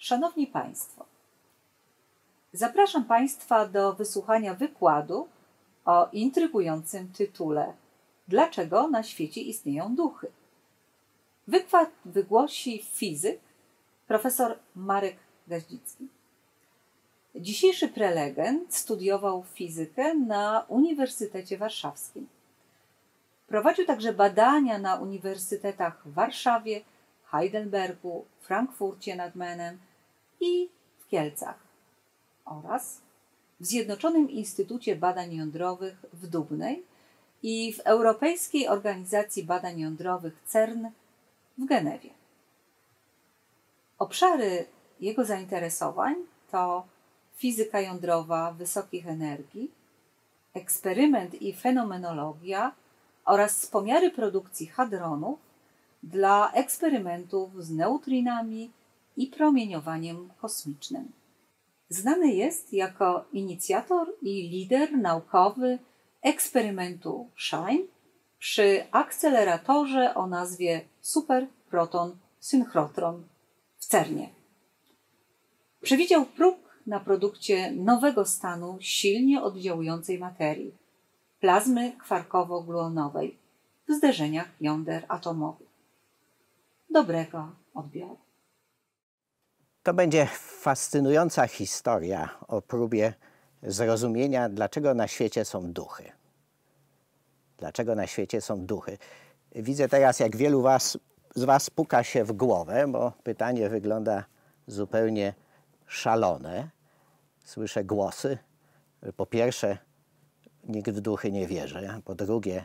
Szanowni Państwo, zapraszam Państwa do wysłuchania wykładu o intrygującym tytule Dlaczego na świecie istnieją duchy? Wykład wygłosi fizyk profesor Marek Gaździcki. Dzisiejszy prelegent studiował fizykę na Uniwersytecie Warszawskim. Prowadził także badania na uniwersytetach w Warszawie, Heidelbergu, Frankfurcie nad Menem – i w Kielcach oraz w Zjednoczonym Instytucie Badań Jądrowych w Dubnej i w Europejskiej Organizacji Badań Jądrowych CERN w Genewie. Obszary jego zainteresowań to fizyka jądrowa wysokich energii, eksperyment i fenomenologia oraz pomiary produkcji hadronów dla eksperymentów z neutrinami i promieniowaniem kosmicznym. Znany jest jako inicjator i lider naukowy eksperymentu SHINE przy akceleratorze o nazwie superproton synchrotron w CERNie. Przewidział próg na produkcie nowego stanu silnie oddziałującej materii plazmy kwarkowo-gluonowej w zderzeniach jąder atomowych. Dobrego odbioru. To będzie fascynująca historia o próbie zrozumienia, dlaczego na świecie są duchy. Dlaczego na świecie są duchy. Widzę teraz, jak wielu was, z Was puka się w głowę, bo pytanie wygląda zupełnie szalone. Słyszę głosy. Po pierwsze, nikt w duchy nie wierzy, a po drugie,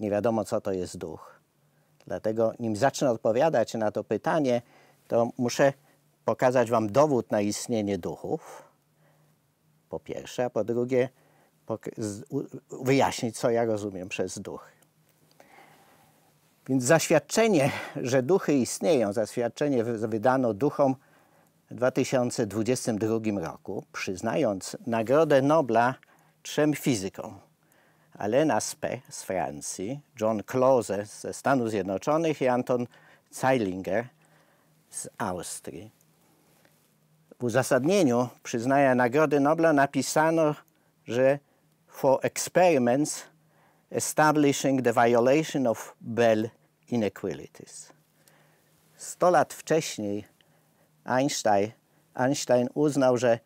nie wiadomo, co to jest duch. Dlatego, nim zacznę odpowiadać na to pytanie, to muszę pokazać wam dowód na istnienie duchów, po pierwsze, a po drugie wyjaśnić, co ja rozumiem przez duchy. Więc zaświadczenie, że duchy istnieją, zaświadczenie wydano duchom w 2022 roku, przyznając Nagrodę Nobla trzem fizykom. Alena Spe z Francji, John Close ze Stanów Zjednoczonych i Anton Zeilinger z Austrii. W uzasadnieniu przyznania Nagrody Nobla napisano, że for experiments establishing the violation of Bell inequalities. Sto lat wcześniej Einstein, Einstein uznał, że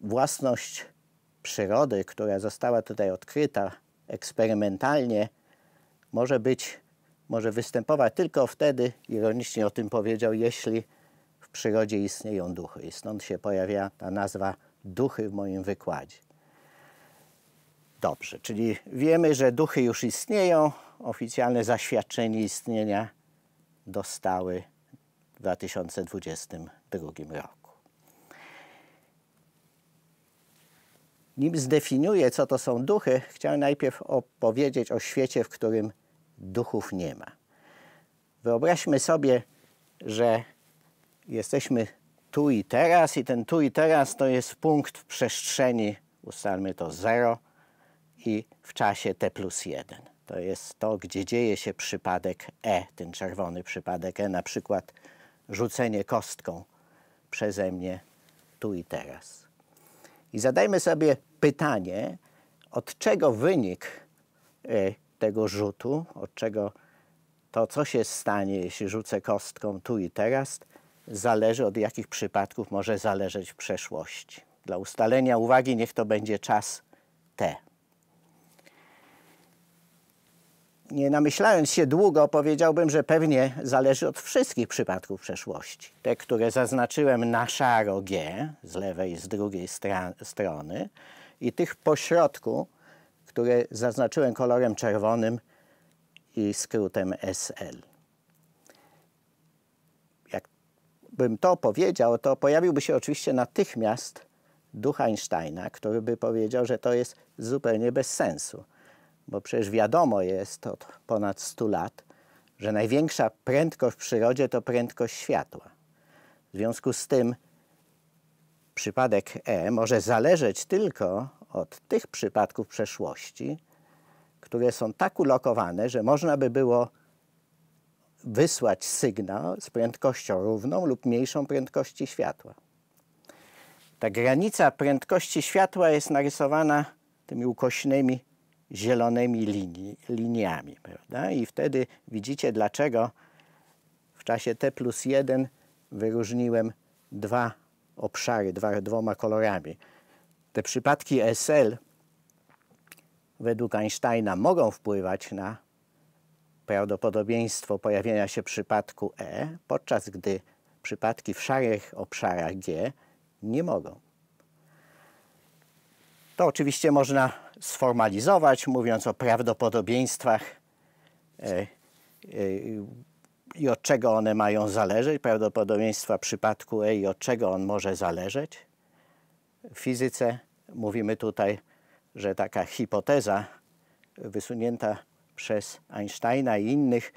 własność przyrody, która została tutaj odkryta eksperymentalnie, może być, może występować tylko wtedy, ironicznie o tym powiedział, jeśli przyrodzie istnieją duchy i stąd się pojawia ta nazwa duchy w moim wykładzie. Dobrze, czyli wiemy, że duchy już istnieją, oficjalne zaświadczenie istnienia dostały w 2022 roku. Nim zdefiniuję, co to są duchy, chciałem najpierw opowiedzieć o świecie, w którym duchów nie ma. Wyobraźmy sobie, że Jesteśmy tu i teraz i ten tu i teraz to jest punkt w przestrzeni, ustalmy to 0 i w czasie t plus 1. To jest to, gdzie dzieje się przypadek E, ten czerwony przypadek E, na przykład rzucenie kostką przeze mnie tu i teraz. I zadajmy sobie pytanie, od czego wynik e, tego rzutu, od czego to, co się stanie, jeśli rzucę kostką tu i teraz, zależy od jakich przypadków może zależeć w przeszłości. Dla ustalenia uwagi niech to będzie czas T. nie namyślając się długo, powiedziałbym, że pewnie zależy od wszystkich przypadków przeszłości. Te, które zaznaczyłem na szaro G z lewej i z drugiej strony i tych pośrodku, które zaznaczyłem kolorem czerwonym i skrótem SL. bym to powiedział, to pojawiłby się oczywiście natychmiast duch Einsteina, który by powiedział, że to jest zupełnie bez sensu. Bo przecież wiadomo jest od ponad 100 lat, że największa prędkość w przyrodzie to prędkość światła. W związku z tym przypadek E może zależeć tylko od tych przypadków przeszłości, które są tak ulokowane, że można by było wysłać sygnał z prędkością równą lub mniejszą prędkości światła. Ta granica prędkości światła jest narysowana tymi ukośnymi zielonymi linii, liniami. Prawda? I wtedy widzicie, dlaczego w czasie T plus 1 wyróżniłem dwa obszary dwa, dwoma kolorami. Te przypadki SL według Einsteina mogą wpływać na prawdopodobieństwo pojawienia się przypadku E, podczas gdy przypadki w szarych obszarach G nie mogą. To oczywiście można sformalizować, mówiąc o prawdopodobieństwach e, e, i od czego one mają zależeć, prawdopodobieństwa przypadku E i od czego on może zależeć. W fizyce mówimy tutaj, że taka hipoteza wysunięta przez Einsteina i innych,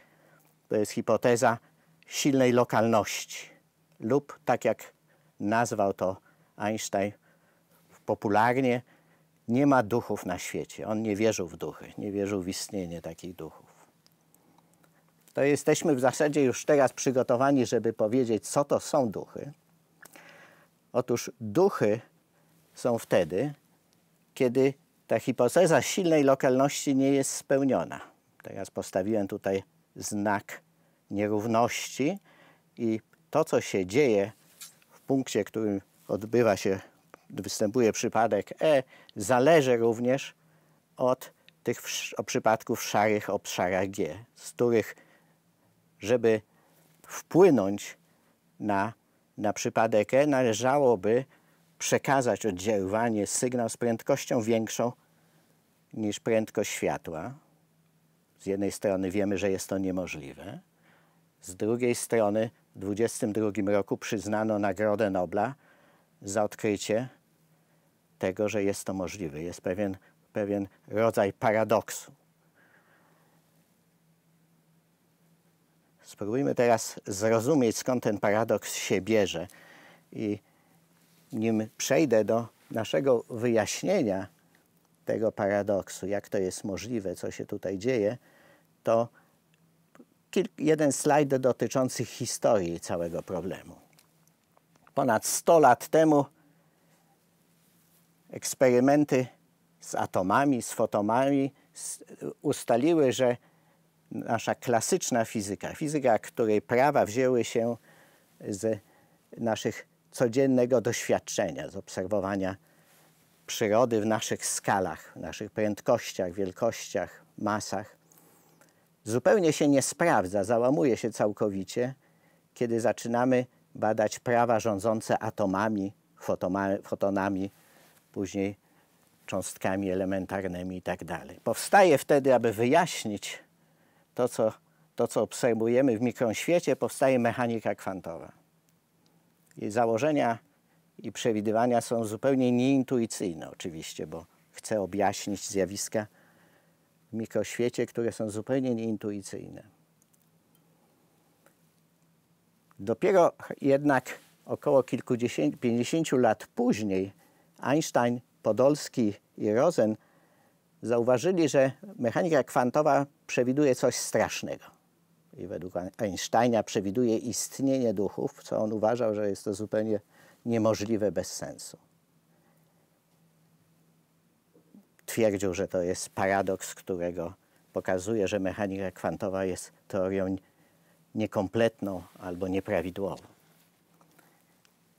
to jest hipoteza silnej lokalności lub tak jak nazwał to Einstein popularnie, nie ma duchów na świecie. On nie wierzył w duchy, nie wierzył w istnienie takich duchów. To jesteśmy w zasadzie już teraz przygotowani, żeby powiedzieć, co to są duchy. Otóż duchy są wtedy, kiedy ta hipoteza silnej lokalności nie jest spełniona. Teraz postawiłem tutaj znak nierówności i to, co się dzieje w punkcie, w którym odbywa się, występuje przypadek E, zależy również od tych przypadków w szarych obszarach G, z których, żeby wpłynąć na, na przypadek E, należałoby przekazać oddziaływanie sygnał z prędkością większą niż prędkość światła, z jednej strony wiemy, że jest to niemożliwe, z drugiej strony w 1922 roku przyznano Nagrodę Nobla za odkrycie tego, że jest to możliwe. Jest pewien, pewien rodzaj paradoksu. Spróbujmy teraz zrozumieć, skąd ten paradoks się bierze. I nim przejdę do naszego wyjaśnienia tego paradoksu, jak to jest możliwe, co się tutaj dzieje, to jeden slajd dotyczący historii całego problemu. Ponad 100 lat temu eksperymenty z atomami, z fotomami ustaliły, że nasza klasyczna fizyka, fizyka, której prawa wzięły się z naszych codziennego doświadczenia, z obserwowania przyrody w naszych skalach, w naszych prędkościach, wielkościach, masach, zupełnie się nie sprawdza, załamuje się całkowicie, kiedy zaczynamy badać prawa rządzące atomami, fotonami, później cząstkami elementarnymi itd. Tak powstaje wtedy, aby wyjaśnić to co, to, co obserwujemy w mikroświecie, powstaje mechanika kwantowa. Jej założenia i przewidywania są zupełnie nieintuicyjne oczywiście, bo chce objaśnić zjawiska mikroświecie, które są zupełnie nieintuicyjne. Dopiero jednak około kilkudziesięciu, pięćdziesięciu lat później Einstein, Podolski i Rosen zauważyli, że mechanika kwantowa przewiduje coś strasznego. I według Einsteina przewiduje istnienie duchów, co on uważał, że jest to zupełnie niemożliwe bez sensu. twierdził, że to jest paradoks, którego pokazuje, że mechanika kwantowa jest teorią niekompletną albo nieprawidłową.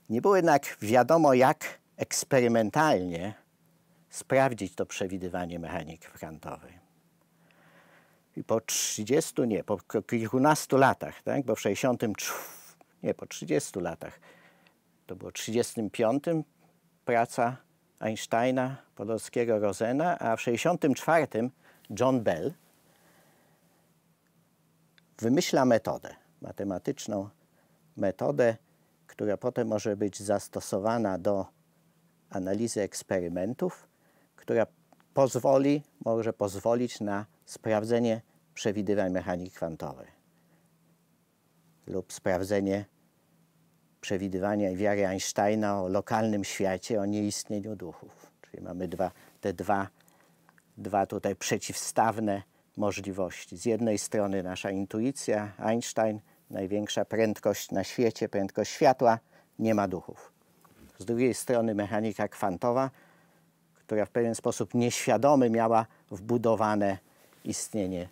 Nie było jednak wiadomo, jak eksperymentalnie sprawdzić to przewidywanie mechaniki kwantowej. I po 30, nie, po kilkunastu latach, tak, bo w 64, nie, po 30 latach, to było 35, praca Einsteina, Podolskiego, Rosena, a w 64 John Bell wymyśla metodę, matematyczną metodę, która potem może być zastosowana do analizy eksperymentów, która pozwoli, może pozwolić na sprawdzenie przewidywań mechaniki kwantowej lub sprawdzenie przewidywania i wiary Einsteina o lokalnym świecie, o nieistnieniu duchów. Czyli mamy dwa, te dwa, dwa tutaj przeciwstawne możliwości. Z jednej strony nasza intuicja, Einstein, największa prędkość na świecie, prędkość światła, nie ma duchów. Z drugiej strony mechanika kwantowa, która w pewien sposób nieświadomy miała wbudowane istnienie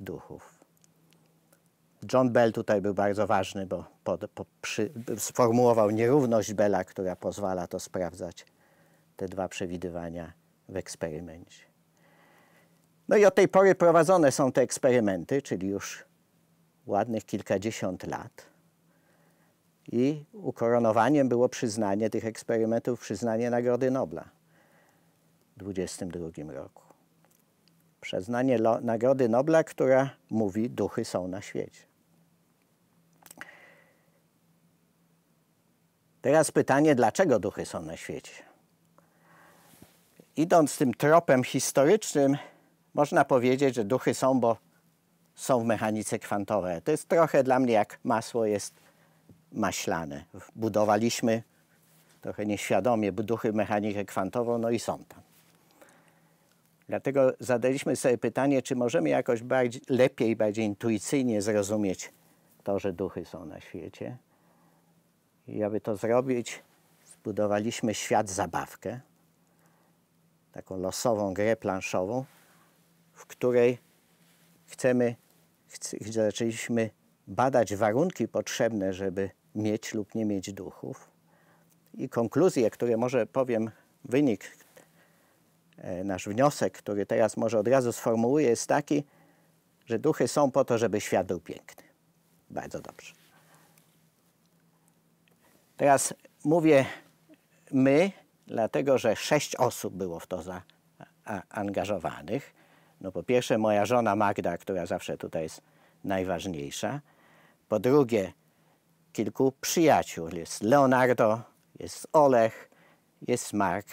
duchów. John Bell tutaj był bardzo ważny, bo po, po przy, sformułował nierówność Bella, która pozwala to sprawdzać, te dwa przewidywania w eksperymencie. No i od tej pory prowadzone są te eksperymenty, czyli już ładnych kilkadziesiąt lat. I ukoronowaniem było przyznanie tych eksperymentów, przyznanie Nagrody Nobla w 2022 roku. Przyznanie Nagrody Nobla, która mówi, duchy są na świecie. Teraz pytanie, dlaczego duchy są na świecie? Idąc tym tropem historycznym, można powiedzieć, że duchy są, bo są w mechanice kwantowej. To jest trochę dla mnie jak masło jest maślane. Budowaliśmy trochę nieświadomie duchy mechanikę kwantową, no i są tam. Dlatego zadaliśmy sobie pytanie, czy możemy jakoś bardziej, lepiej, bardziej intuicyjnie zrozumieć to, że duchy są na świecie. I aby to zrobić, zbudowaliśmy świat zabawkę, taką losową grę planszową, w której chcemy, zaczęliśmy badać warunki potrzebne, żeby mieć lub nie mieć duchów. I konkluzje, które może powiem, wynik, e, nasz wniosek, który teraz może od razu sformułuję, jest taki, że duchy są po to, żeby świat był piękny. Bardzo dobrze. Teraz mówię my, dlatego że sześć osób było w to zaangażowanych. No po pierwsze moja żona Magda, która zawsze tutaj jest najważniejsza. Po drugie kilku przyjaciół. Jest Leonardo, jest Olech, jest Mark,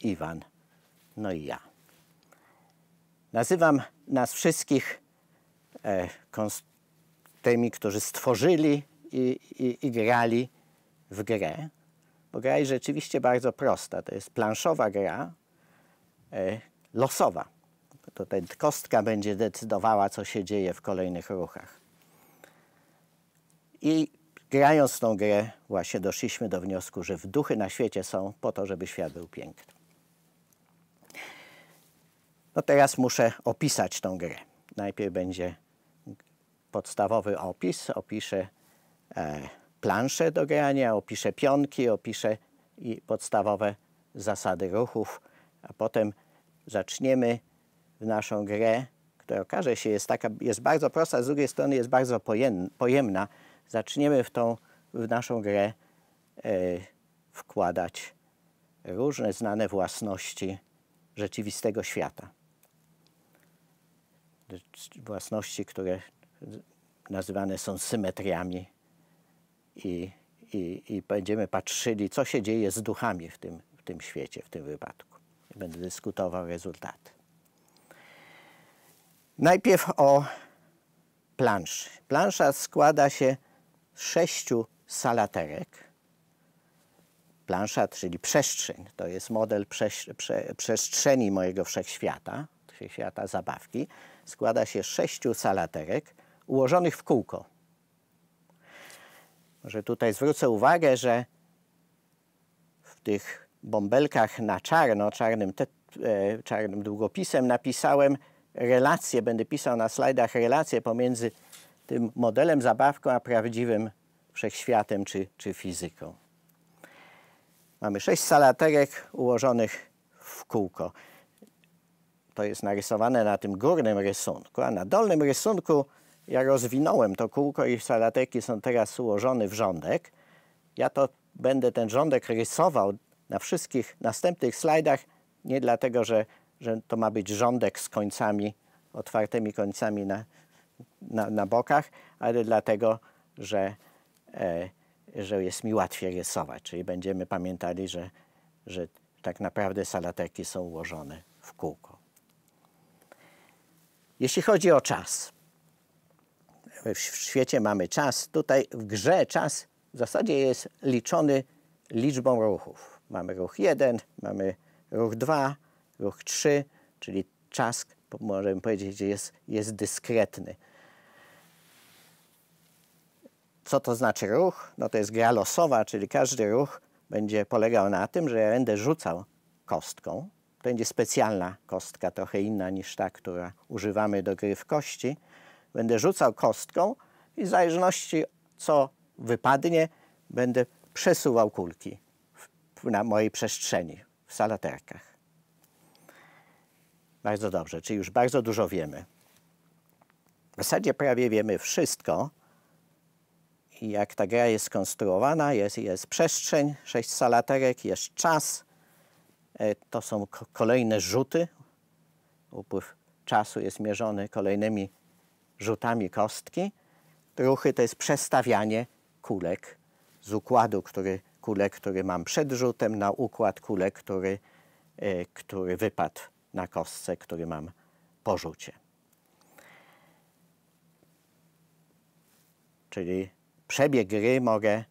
Iwan, no i ja. Nazywam nas wszystkich e, tymi, którzy stworzyli i, i, i grali w grę, bo gra jest rzeczywiście bardzo prosta. To jest planszowa gra, e, losowa. To ten, kostka będzie decydowała, co się dzieje w kolejnych ruchach. I grając tą grę właśnie doszliśmy do wniosku, że duchy na świecie są po to, żeby świat był piękny. No teraz muszę opisać tą grę. Najpierw będzie podstawowy opis, opiszę e, planszę do grania, opiszę pionki, opiszę i podstawowe zasady ruchów, a potem zaczniemy w naszą grę, która okaże się jest taka, jest bardzo prosta, z drugiej strony jest bardzo pojemna. Zaczniemy w tą, w naszą grę e, wkładać różne znane własności rzeczywistego świata. Własności, które nazywane są symetriami i, i, i będziemy patrzyli, co się dzieje z duchami w tym, w tym świecie, w tym wypadku. Będę dyskutował rezultaty. Najpierw o planszy. Plansza składa się z sześciu salaterek. Plansza, czyli przestrzeń, to jest model prze, przestrzeni mojego wszechświata, wszechświata zabawki. Składa się z sześciu salaterek ułożonych w kółko że tutaj zwrócę uwagę, że w tych bąbelkach na czarno, czarnym, te, e, czarnym długopisem napisałem relacje, będę pisał na slajdach relacje pomiędzy tym modelem, zabawką, a prawdziwym wszechświatem czy, czy fizyką. Mamy sześć salaterek ułożonych w kółko. To jest narysowane na tym górnym rysunku, a na dolnym rysunku ja rozwinąłem to kółko i salateki są teraz ułożone w rządek. Ja to będę ten rządek rysował na wszystkich następnych slajdach, nie dlatego, że, że to ma być rządek z końcami, otwartymi końcami na, na, na bokach, ale dlatego, że, e, że jest mi łatwiej rysować. Czyli będziemy pamiętali, że, że tak naprawdę salateki są ułożone w kółko. Jeśli chodzi o czas, w świecie mamy czas. Tutaj w grze czas w zasadzie jest liczony liczbą ruchów. Mamy ruch 1, mamy ruch 2, ruch 3, czyli czas, możemy powiedzieć, jest, jest dyskretny. Co to znaczy ruch? No to jest gra losowa, czyli każdy ruch będzie polegał na tym, że ja będę rzucał kostką. To będzie specjalna kostka, trochę inna niż ta, która używamy do gry w kości będę rzucał kostką i w zależności co wypadnie, będę przesuwał kulki na mojej przestrzeni, w salaterkach. Bardzo dobrze, czyli już bardzo dużo wiemy. W zasadzie prawie wiemy wszystko, jak ta gra jest skonstruowana, jest, jest przestrzeń, sześć salaterek, jest czas, e, to są kolejne rzuty, upływ czasu jest mierzony kolejnymi rzutami kostki. Ruchy to jest przestawianie kulek z układu, który, kulek, który mam przed rzutem, na układ kulek, który, e, który wypadł na kostce, który mam po rzucie. Czyli przebieg gry mogę,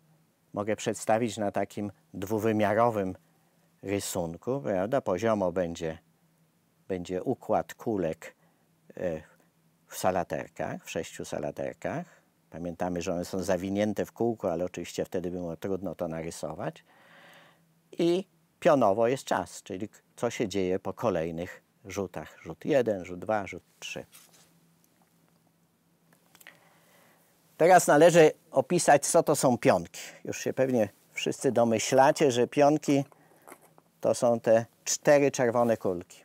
mogę przedstawić na takim dwuwymiarowym rysunku. Prawda? Poziomo będzie, będzie układ kulek e, w salaterkach, w sześciu salaterkach. Pamiętamy, że one są zawinięte w kółko, ale oczywiście wtedy było trudno to narysować. I pionowo jest czas, czyli co się dzieje po kolejnych rzutach. Rzut 1, rzut 2, rzut 3. Teraz należy opisać, co to są pionki. Już się pewnie wszyscy domyślacie, że pionki to są te cztery czerwone kulki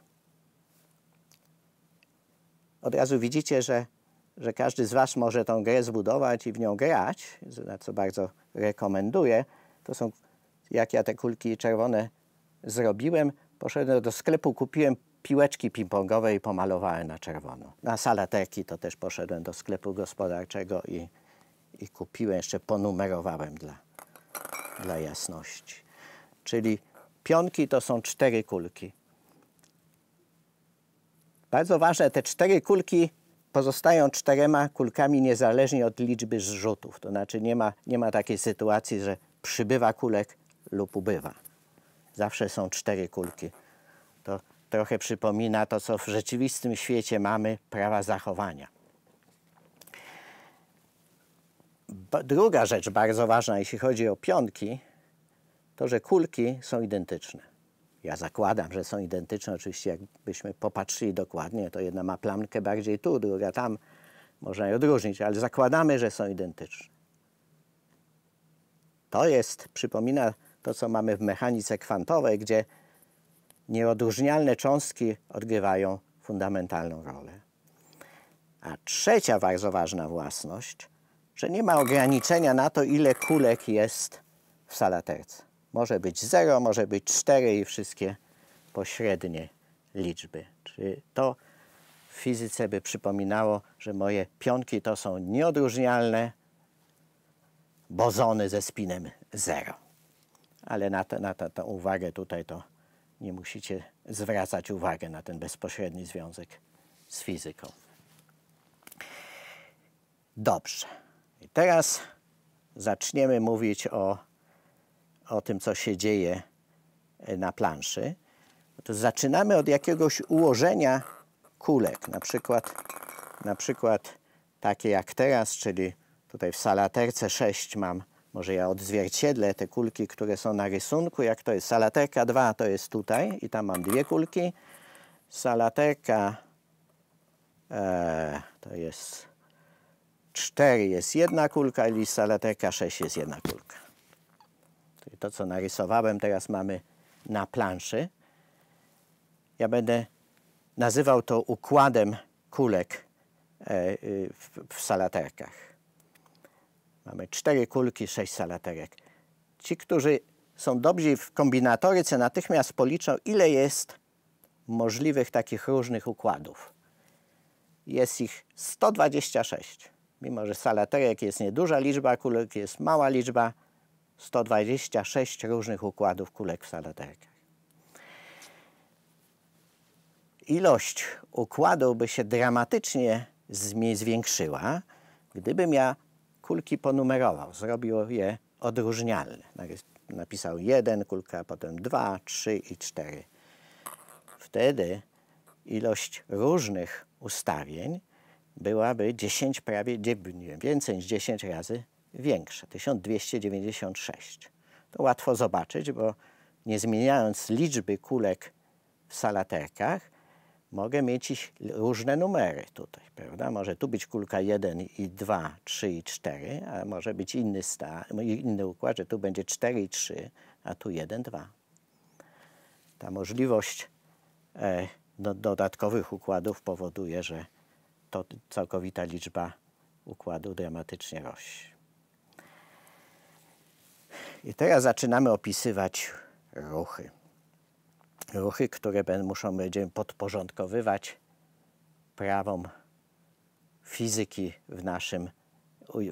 od razu widzicie, że, że każdy z Was może tą grę zbudować i w nią grać, na co bardzo rekomenduję. To są, jak ja te kulki czerwone zrobiłem, poszedłem do sklepu, kupiłem piłeczki ping-pongowe i pomalowałem na czerwono. Na salateki to też poszedłem do sklepu gospodarczego i, i kupiłem, jeszcze ponumerowałem dla, dla jasności. Czyli pionki to są cztery kulki. Bardzo ważne, te cztery kulki pozostają czterema kulkami niezależnie od liczby zrzutów. To znaczy nie ma, nie ma takiej sytuacji, że przybywa kulek lub ubywa. Zawsze są cztery kulki. To trochę przypomina to, co w rzeczywistym świecie mamy, prawa zachowania. Druga rzecz bardzo ważna, jeśli chodzi o pionki, to że kulki są identyczne ja zakładam, że są identyczne. Oczywiście jakbyśmy popatrzyli dokładnie, to jedna ma plamkę bardziej tu, druga tam. Można je odróżnić, ale zakładamy, że są identyczne. To jest, przypomina to, co mamy w mechanice kwantowej, gdzie nieodróżnialne cząstki odgrywają fundamentalną rolę. A trzecia bardzo ważna własność, że nie ma ograniczenia na to, ile kulek jest w salaterce. Może być 0, może być 4 i wszystkie pośrednie liczby. Czyli to w fizyce by przypominało, że moje pionki to są nieodróżnialne bozony ze spinem 0. Ale na, te, na tę uwagę tutaj to nie musicie zwracać uwagi na ten bezpośredni związek z fizyką. Dobrze. I teraz zaczniemy mówić o o tym, co się dzieje e, na planszy, to zaczynamy od jakiegoś ułożenia kulek, na przykład, na przykład takie jak teraz, czyli tutaj w salaterce 6 mam, może ja odzwierciedlę te kulki, które są na rysunku, jak to jest salaterka 2 to jest tutaj i tam mam dwie kulki, salaterka e, to jest 4 jest jedna kulka i salaterka 6 jest jedna kulka to, co narysowałem, teraz mamy na planszy. Ja będę nazywał to układem kulek e, y, w salaterkach. Mamy cztery kulki, sześć salaterek. Ci, którzy są dobrzy w kombinatoryce, natychmiast policzą, ile jest możliwych takich różnych układów. Jest ich 126. Mimo, że salaterek jest nieduża liczba, kulek jest mała liczba, 126 różnych układów kulek w salaterkach. Ilość układów by się dramatycznie zwiększyła, gdybym ja kulki ponumerował, zrobił je odróżnialne. Napisał jeden kulka, potem dwa, trzy i cztery. Wtedy ilość różnych ustawień byłaby 10 prawie, nie wiem, więcej niż 10 razy większe 1296. To łatwo zobaczyć, bo nie zmieniając liczby kulek w salatekach, mogę mieć różne numery tutaj, prawda? Może tu być kulka 1 i 2, 3 i 4, a może być inny, inny układ, że tu będzie 4 i 3, a tu 1, 2. Ta możliwość e, do, dodatkowych układów powoduje, że to całkowita liczba układu dramatycznie rośnie. I teraz zaczynamy opisywać ruchy. Ruchy, które muszą będziemy podporządkowywać prawom fizyki w naszym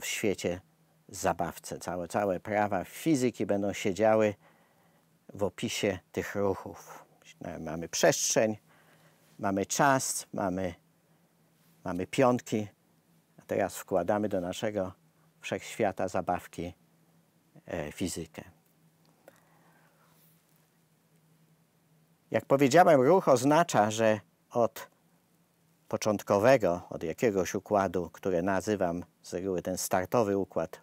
w świecie zabawce. Całe, całe prawa fizyki będą siedziały w opisie tych ruchów. Mamy przestrzeń, mamy czas, mamy, mamy piątki, a teraz wkładamy do naszego wszechświata zabawki E, fizykę. Jak powiedziałem, ruch oznacza, że od początkowego, od jakiegoś układu, który nazywam z reguły ten startowy układ,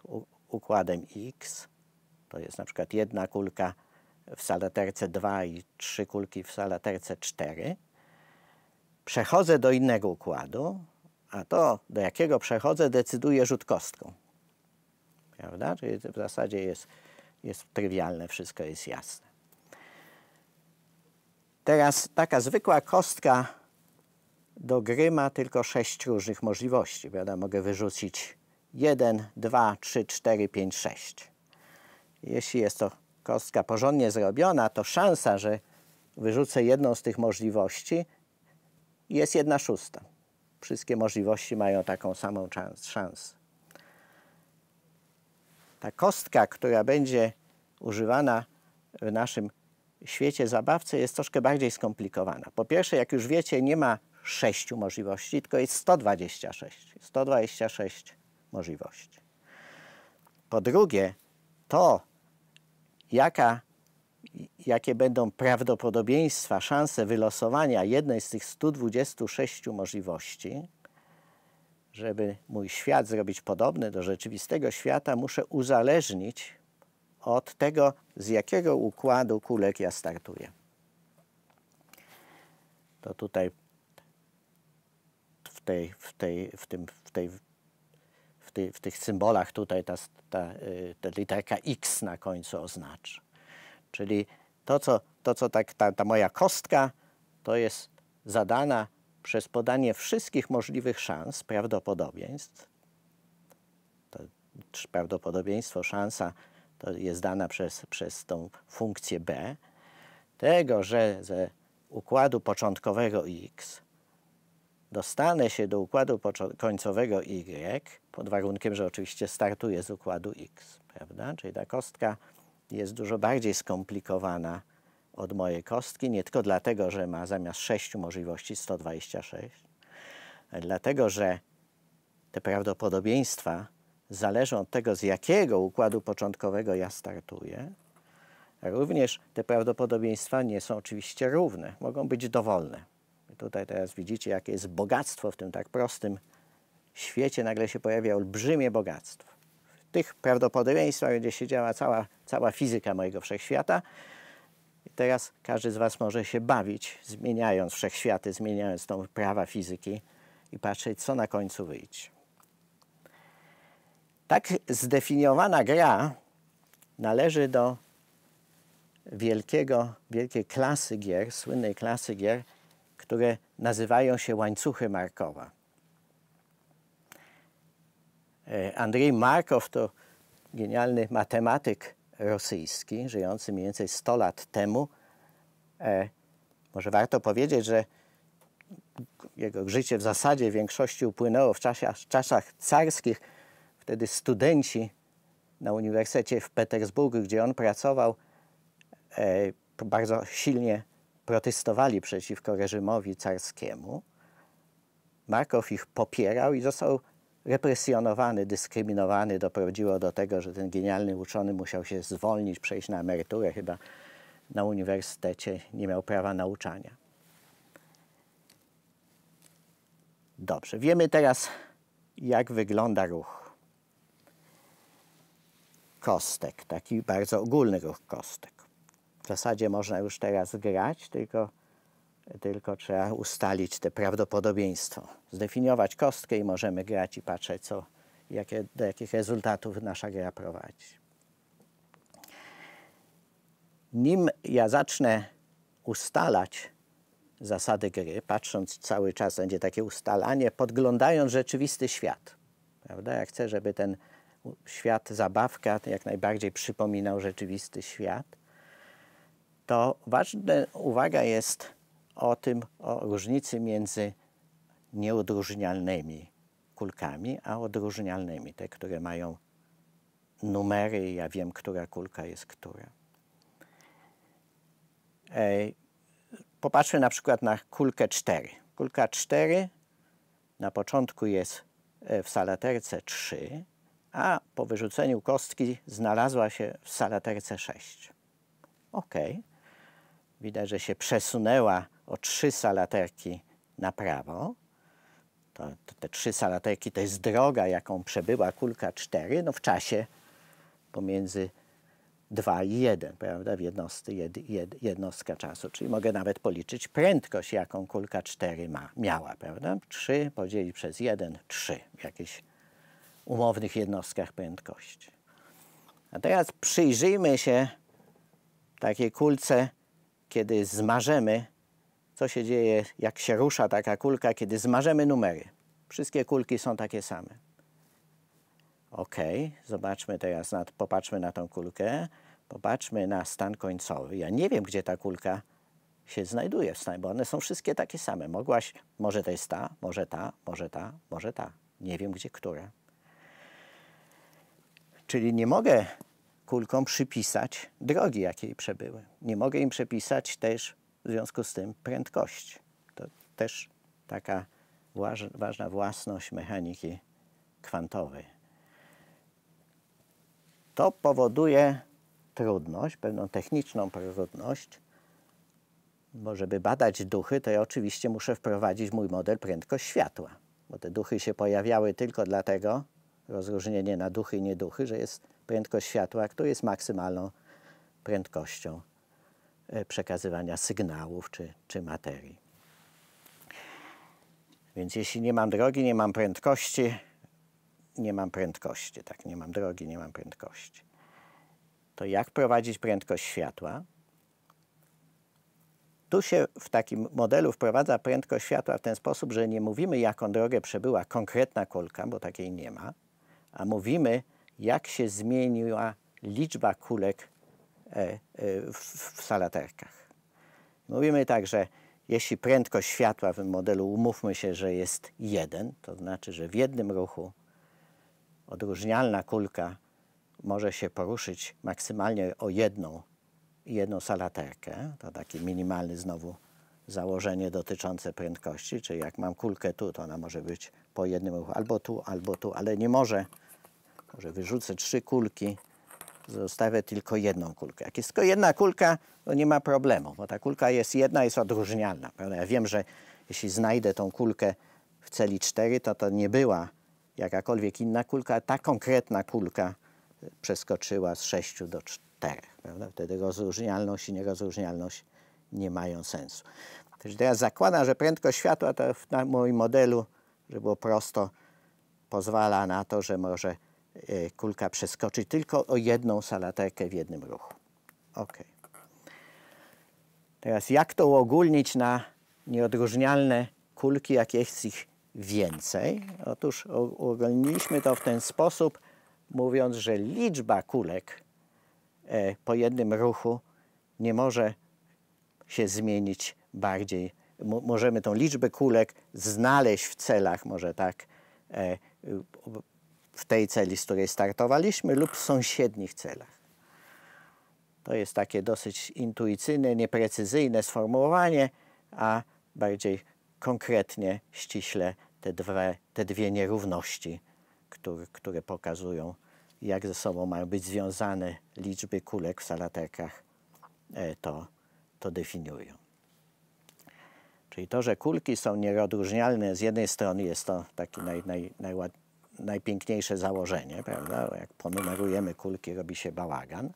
układem X, to jest na przykład jedna kulka w salaterce 2 i trzy kulki w salaterce 4, przechodzę do innego układu, a to, do jakiego przechodzę, decyduje rzut kostką prawda? Czyli w zasadzie jest, jest trywialne, wszystko jest jasne. Teraz taka zwykła kostka do gry ma tylko sześć różnych możliwości, prawda? Mogę wyrzucić 1, 2, 3, 4, 5, 6. Jeśli jest to kostka porządnie zrobiona, to szansa, że wyrzucę jedną z tych możliwości jest jedna szósta. Wszystkie możliwości mają taką samą szansę ta kostka, która będzie używana w naszym świecie zabawcy jest troszkę bardziej skomplikowana. Po pierwsze, jak już wiecie, nie ma sześciu możliwości, tylko jest 126. 126 możliwości. Po drugie, to jaka, jakie będą prawdopodobieństwa, szanse wylosowania jednej z tych 126 możliwości, żeby mój świat zrobić podobny do rzeczywistego świata, muszę uzależnić od tego, z jakiego układu kulek ja startuję. To tutaj w, tej, w, tej, w, tym, w, tej, w, w tych symbolach tutaj ta, ta, y, ta literka X na końcu oznacza. Czyli to, co, to, co tak, ta, ta moja kostka, to jest zadana przez podanie wszystkich możliwych szans, prawdopodobieństw, to prawdopodobieństwo, szansa to jest dana przez, przez tą funkcję b, tego, że ze układu początkowego x dostanę się do układu końcowego y, pod warunkiem, że oczywiście startuję z układu x, prawda? Czyli ta kostka jest dużo bardziej skomplikowana, od mojej kostki, nie tylko dlatego, że ma zamiast 6 możliwości 126, ale dlatego, że te prawdopodobieństwa zależą od tego, z jakiego układu początkowego ja startuję. Również te prawdopodobieństwa nie są oczywiście równe, mogą być dowolne. I tutaj teraz widzicie, jakie jest bogactwo w tym tak prostym świecie. Nagle się pojawia olbrzymie bogactwo. W tych prawdopodobieństwach będzie działa cała, cała fizyka mojego wszechświata. Teraz każdy z Was może się bawić, zmieniając wszechświaty, zmieniając tą prawa fizyki i patrzeć, co na końcu wyjdzie. Tak zdefiniowana gra należy do wielkiego, wielkiej klasy gier, słynnej klasy gier, które nazywają się łańcuchy Markowa. E, Andrzej Markow to genialny matematyk rosyjski, żyjący mniej więcej 100 lat temu. E, może warto powiedzieć, że jego życie w zasadzie w większości upłynęło w czasie, w czasach carskich. Wtedy studenci na Uniwersytecie w Petersburgu, gdzie on pracował, e, bardzo silnie protestowali przeciwko reżimowi carskiemu. Markow ich popierał i został represjonowany, dyskryminowany. Doprowadziło do tego, że ten genialny uczony musiał się zwolnić, przejść na emeryturę. Chyba na uniwersytecie nie miał prawa nauczania. Dobrze, wiemy teraz, jak wygląda ruch kostek, taki bardzo ogólny ruch kostek. W zasadzie można już teraz grać, tylko tylko trzeba ustalić te prawdopodobieństwo. Zdefiniować kostkę i możemy grać i patrzeć, co, jakie, do jakich rezultatów nasza gra prowadzi. Nim ja zacznę ustalać zasady gry, patrząc cały czas, będzie takie ustalanie, podglądając rzeczywisty świat. Prawda? Ja chcę, żeby ten świat zabawka jak najbardziej przypominał rzeczywisty świat. To ważna uwaga jest o tym, o różnicy między nieodróżnialnymi kulkami, a odróżnialnymi, te, które mają numery i ja wiem, która kulka jest która. Popatrzmy na przykład na kulkę 4. Kulka 4 na początku jest e, w salaterce 3, a po wyrzuceniu kostki znalazła się w salaterce 6. Ok. Widać, że się przesunęła o trzy salaterki na prawo. To, to, te trzy salaterki to jest droga, jaką przebyła kulka 4 no w czasie pomiędzy 2 i 1, prawda, w jednostce, jed, jed, jednostka czasu. Czyli mogę nawet policzyć prędkość, jaką kulka 4 ma, miała, prawda? 3 podzielić przez 1, 3 w jakichś umownych jednostkach prędkości. A teraz przyjrzyjmy się takiej kulce, kiedy zmarzemy co się dzieje, jak się rusza taka kulka, kiedy zmarzemy numery. Wszystkie kulki są takie same. OK, zobaczmy teraz, na, popatrzmy na tą kulkę, popatrzmy na stan końcowy. Ja nie wiem, gdzie ta kulka się znajduje bo one są wszystkie takie same. Mogłaś, może to jest ta, może ta, może ta, może ta. Nie wiem, gdzie która. Czyli nie mogę kulkom przypisać drogi, jakiej przebyły. Nie mogę im przypisać też w związku z tym prędkość. To też taka ważna własność mechaniki kwantowej. To powoduje trudność, pewną techniczną trudność, bo żeby badać duchy, to ja oczywiście muszę wprowadzić mój model prędkość światła, bo te duchy się pojawiały tylko dlatego, rozróżnienie na duchy i nieduchy, że jest prędkość światła, która jest maksymalną prędkością E, przekazywania sygnałów czy, czy materii. Więc jeśli nie mam drogi, nie mam prędkości, nie mam prędkości, tak, nie mam drogi, nie mam prędkości. To jak prowadzić prędkość światła? Tu się w takim modelu wprowadza prędkość światła w ten sposób, że nie mówimy, jaką drogę przebyła konkretna kulka, bo takiej nie ma, a mówimy, jak się zmieniła liczba kulek E, e, w, salaterkach. Mówimy także, jeśli prędkość światła w tym modelu, umówmy się, że jest jeden, to znaczy, że w jednym ruchu odróżnialna kulka może się poruszyć maksymalnie o jedną, jedną salaterkę. To takie minimalne znowu założenie dotyczące prędkości, czyli jak mam kulkę tu, to ona może być po jednym ruchu albo tu, albo tu, ale nie może, może wyrzucę trzy kulki, Zostawię tylko jedną kulkę. Jak jest tylko jedna kulka, to nie ma problemu, bo ta kulka jest jedna, jest odróżnialna. Prawda? Ja wiem, że jeśli znajdę tą kulkę w celi 4, to to nie była jakakolwiek inna kulka, a ta konkretna kulka przeskoczyła z 6 do 4. Prawda? Wtedy rozróżnialność i nierozróżnialność nie mają sensu. Też teraz zakładam, że prędkość światła to w moim modelu, żeby było prosto, pozwala na to, że może E, kulka przeskoczy tylko o jedną salatekę w jednym ruchu. Ok. Teraz jak to uogólnić na nieodróżnialne kulki, jak jest ich więcej? Otóż uogólniliśmy to w ten sposób, mówiąc, że liczba kulek e, po jednym ruchu nie może się zmienić bardziej. M możemy tą liczbę kulek znaleźć w celach, może tak, e, w tej celi, z której startowaliśmy lub w sąsiednich celach. To jest takie dosyć intuicyjne, nieprecyzyjne sformułowanie, a bardziej konkretnie, ściśle te, dwie, te dwie nierówności, które, które pokazują, jak ze sobą mają być związane liczby kulek w salaterkach, e, to, to definiują. Czyli to, że kulki są nieodróżnialne, z jednej strony jest to taki naj, naj, najładniejszy najpiękniejsze założenie, prawda? Jak ponumerujemy kulki, robi się bałagan.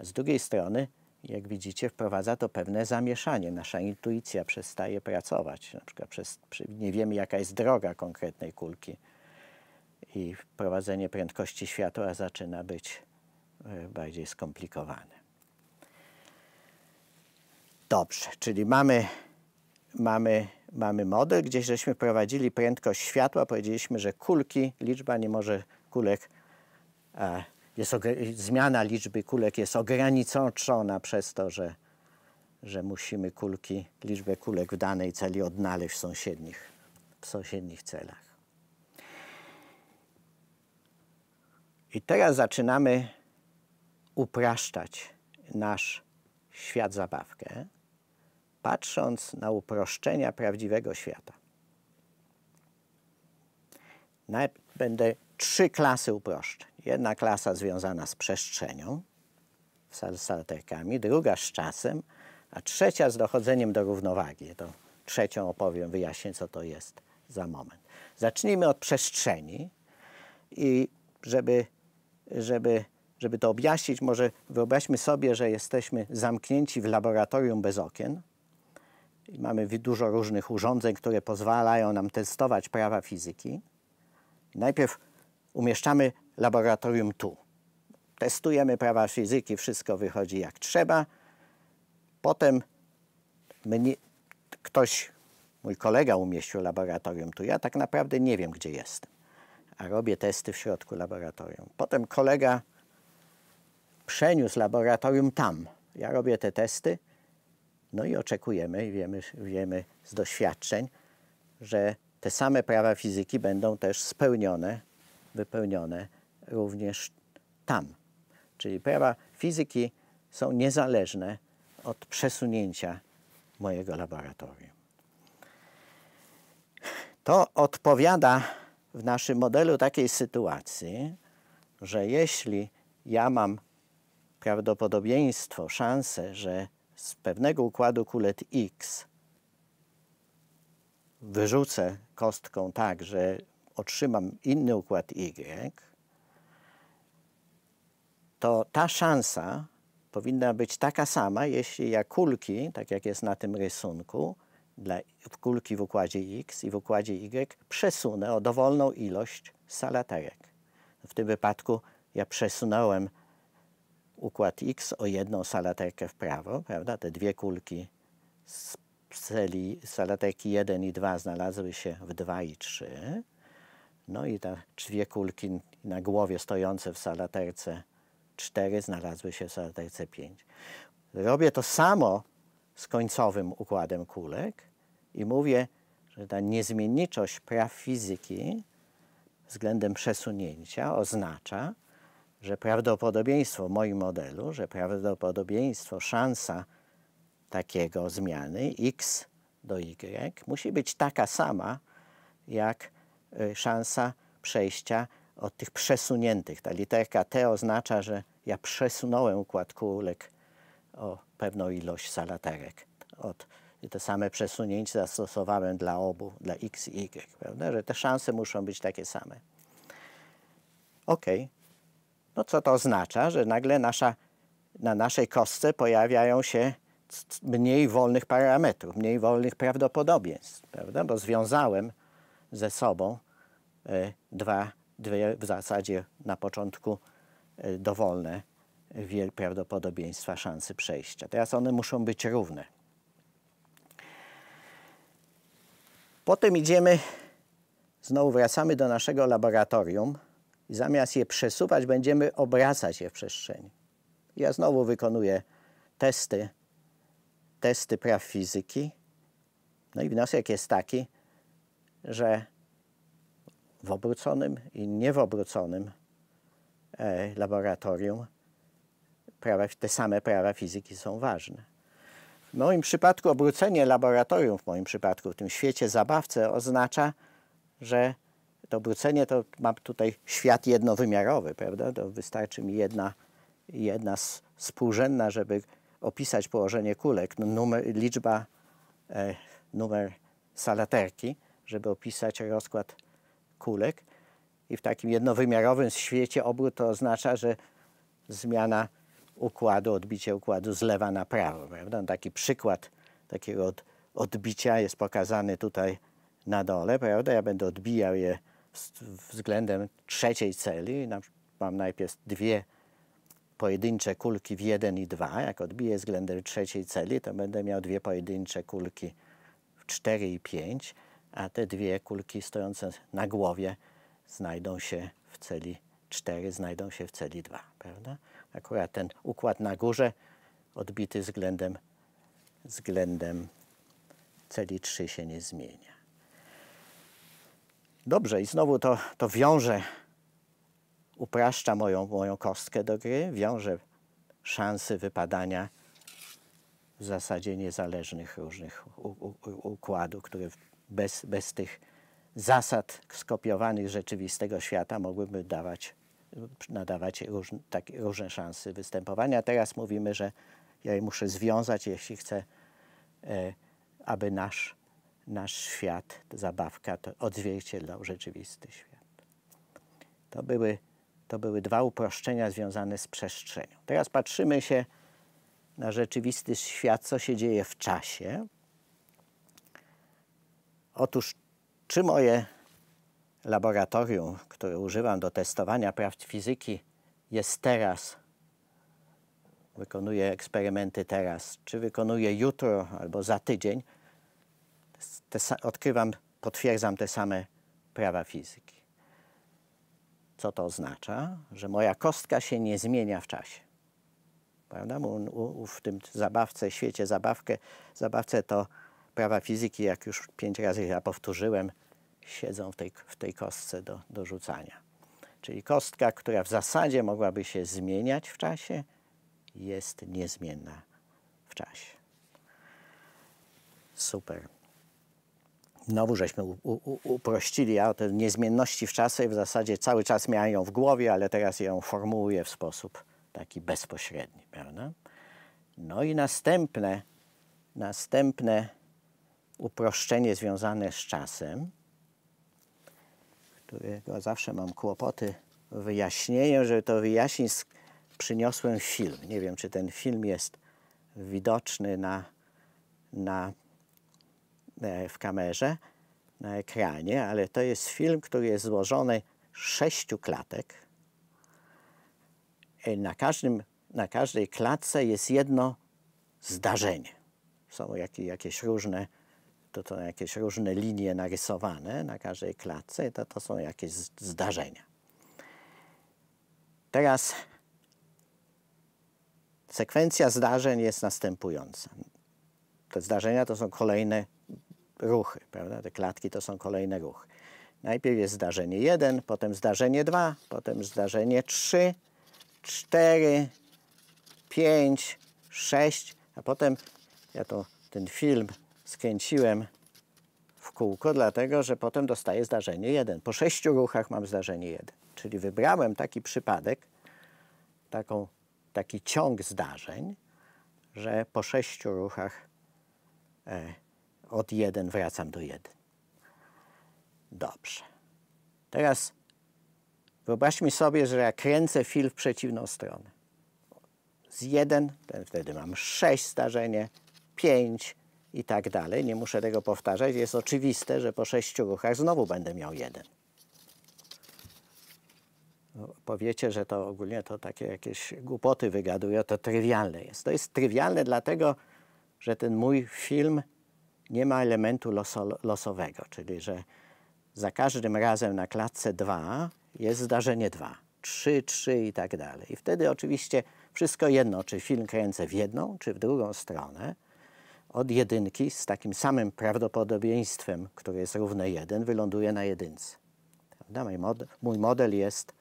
Z drugiej strony, jak widzicie, wprowadza to pewne zamieszanie. Nasza intuicja przestaje pracować. Na przykład przez, nie wiemy, jaka jest droga konkretnej kulki. I wprowadzenie prędkości światła zaczyna być e, bardziej skomplikowane. Dobrze, czyli mamy mamy, mamy model, gdzieś żeśmy prowadzili prędkość światła, powiedzieliśmy, że kulki, liczba nie może kulek, e, jest, zmiana liczby kulek jest ograniczona przez to, że, że musimy kulki, liczbę kulek w danej celi odnaleźć w sąsiednich, w sąsiednich celach. I teraz zaczynamy upraszczać nasz świat zabawkę patrząc na uproszczenia prawdziwego świata. Najpierw będę trzy klasy uproszczeń. Jedna klasa związana z przestrzenią, z salterkami, druga z czasem, a trzecia z dochodzeniem do równowagi. To trzecią opowiem, wyjaśnię, co to jest za moment. Zacznijmy od przestrzeni i żeby, żeby, żeby to objaśnić, może wyobraźmy sobie, że jesteśmy zamknięci w laboratorium bez okien Mamy dużo różnych urządzeń, które pozwalają nam testować prawa fizyki. Najpierw umieszczamy laboratorium tu. Testujemy prawa fizyki, wszystko wychodzi jak trzeba. Potem mnie, ktoś, mój kolega umieścił laboratorium tu. Ja tak naprawdę nie wiem, gdzie jestem, a robię testy w środku laboratorium. Potem kolega przeniósł laboratorium tam. Ja robię te testy no i oczekujemy i wiemy, wiemy z doświadczeń, że te same prawa fizyki będą też spełnione, wypełnione również tam. Czyli prawa fizyki są niezależne od przesunięcia mojego laboratorium. To odpowiada w naszym modelu takiej sytuacji, że jeśli ja mam prawdopodobieństwo, szansę, że z pewnego układu kulet X wyrzucę kostką tak, że otrzymam inny układ Y, to ta szansa powinna być taka sama, jeśli ja kulki, tak jak jest na tym rysunku, dla kulki w układzie X i w układzie Y przesunę o dowolną ilość salaterek. W tym wypadku ja przesunąłem układ X o jedną salaterkę w prawo, prawda? Te dwie kulki z celi salaterki 1 i 2 znalazły się w 2 i 3. No i te dwie kulki na głowie stojące w salaterce 4 znalazły się w salaterce 5. Robię to samo z końcowym układem kulek i mówię, że ta niezmienniczość praw fizyki względem przesunięcia oznacza, że prawdopodobieństwo w moim modelu, że prawdopodobieństwo, szansa takiego zmiany x do y musi być taka sama, jak y, szansa przejścia od tych przesuniętych. Ta literka T oznacza, że ja przesunąłem układ kółek o pewną ilość salaterek. Od, i to same przesunięcie zastosowałem dla obu, dla x i y, prawda? że te szanse muszą być takie same. Okej. Okay. No co to oznacza, że nagle nasza, na naszej kostce pojawiają się mniej wolnych parametrów, mniej wolnych prawdopodobieństw, prawda? Bo związałem ze sobą e, dwa, dwie w zasadzie na początku e, dowolne e, prawdopodobieństwa szansy przejścia. Teraz one muszą być równe. Potem idziemy, znowu wracamy do naszego laboratorium i zamiast je przesuwać, będziemy obracać je w przestrzeni. Ja znowu wykonuję testy, testy praw fizyki. No i wniosek jest taki, że w obróconym i niewobróconym e, laboratorium prawa, te same prawa fizyki są ważne. W moim przypadku obrócenie laboratorium, w moim przypadku w tym świecie zabawce oznacza, że to obrócenie to mam tutaj świat jednowymiarowy, prawda? To wystarczy mi jedna, jedna współrzędna, żeby opisać położenie kulek, no, numer, liczba, e, numer salaterki, żeby opisać rozkład kulek. I w takim jednowymiarowym świecie obrót to oznacza, że zmiana układu, odbicie układu z lewa na prawo. Prawda? Taki przykład takiego od, odbicia jest pokazany tutaj na dole. Prawda? Ja będę odbijał je względem trzeciej celi. Mam najpierw dwie pojedyncze kulki w 1 i 2. Jak odbiję względem trzeciej celi, to będę miał dwie pojedyncze kulki w 4 i 5, a te dwie kulki stojące na głowie znajdą się w celi 4, znajdą się w celi 2. Prawda? Akurat ten układ na górze odbity względem, względem celi 3 się nie zmienia. Dobrze, i znowu to, to wiąże, upraszcza moją, moją kostkę do gry, wiąże szanse wypadania w zasadzie niezależnych różnych układów, które bez, bez tych zasad skopiowanych rzeczywistego świata mogłyby dawać, nadawać róż, tak, różne szanse występowania. Teraz mówimy, że ja je muszę związać, jeśli chcę, e, aby nasz nasz świat, zabawka to odzwierciedlał rzeczywisty świat. To były, to były dwa uproszczenia związane z przestrzenią. Teraz patrzymy się na rzeczywisty świat, co się dzieje w czasie. Otóż, czy moje laboratorium, które używam do testowania prawd fizyki, jest teraz, wykonuję eksperymenty teraz, czy wykonuję jutro albo za tydzień, te, odkrywam, potwierdzam te same prawa fizyki. Co to oznacza? Że moja kostka się nie zmienia w czasie. Prawda? U, u, w tym zabawce, świecie zabawkę, zabawce to prawa fizyki, jak już pięć razy ja powtórzyłem, siedzą w tej, w tej kostce do, do rzucania. Czyli kostka, która w zasadzie mogłaby się zmieniać w czasie, jest niezmienna w czasie. Super znowu żeśmy u, u, uprościli, a te niezmienności w czasie w zasadzie cały czas miałem ją w głowie, ale teraz ją formułuję w sposób taki bezpośredni, prawda? No i następne, następne uproszczenie związane z czasem, którego zawsze mam kłopoty wyjaśnieniem, żeby to wyjaśnić, przyniosłem film. Nie wiem, czy ten film jest widoczny na, na E, w kamerze, na ekranie, ale to jest film, który jest złożony z sześciu klatek. E, na, każdym, na każdej klatce jest jedno zdarzenie. Są jakieś różne, to, to jakieś różne linie narysowane na każdej klatce, to, to są jakieś zdarzenia. Teraz sekwencja zdarzeń jest następująca. Te zdarzenia to są kolejne ruchy, prawda? Te klatki to są kolejne ruchy. Najpierw jest zdarzenie 1, potem zdarzenie 2, potem zdarzenie 3, 4, 5, 6, a potem ja to, ten film skręciłem w kółko, dlatego że potem dostaję zdarzenie 1. Po sześciu ruchach mam zdarzenie 1. Czyli wybrałem taki przypadek, taką, taki ciąg zdarzeń, że po sześciu ruchach e, od 1 wracam do 1. Dobrze. Teraz wyobraźmy sobie, że ja kręcę fil w przeciwną stronę. Z 1, ten wtedy mam 6 starzenie, 5 i tak dalej. Nie muszę tego powtarzać. Jest oczywiste, że po 6 ruchach znowu będę miał 1. No, powiecie, że to ogólnie to takie jakieś głupoty wygadują, to trywialne jest. To jest trywialne dlatego, że ten mój film nie ma elementu loso, losowego, czyli że za każdym razem na klatce 2 jest zdarzenie 2, 3, 3 i tak dalej. I wtedy oczywiście wszystko jedno, czy film kręcę w jedną, czy w drugą stronę, od jedynki z takim samym prawdopodobieństwem, które jest równe 1, wyląduje na jedynce. Mój, model, mój model jest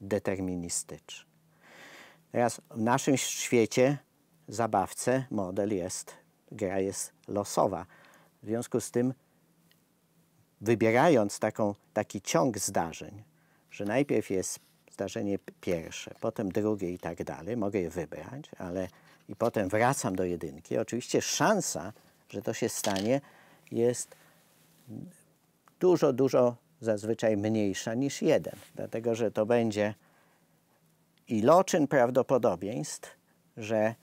deterministyczny. Teraz w naszym świecie zabawce model jest, gra jest losowa. W związku z tym, wybierając taką, taki ciąg zdarzeń, że najpierw jest zdarzenie pierwsze, potem drugie i tak dalej, mogę je wybrać, ale i potem wracam do jedynki. Oczywiście szansa, że to się stanie, jest dużo, dużo zazwyczaj mniejsza niż jeden, dlatego że to będzie iloczyn prawdopodobieństw, że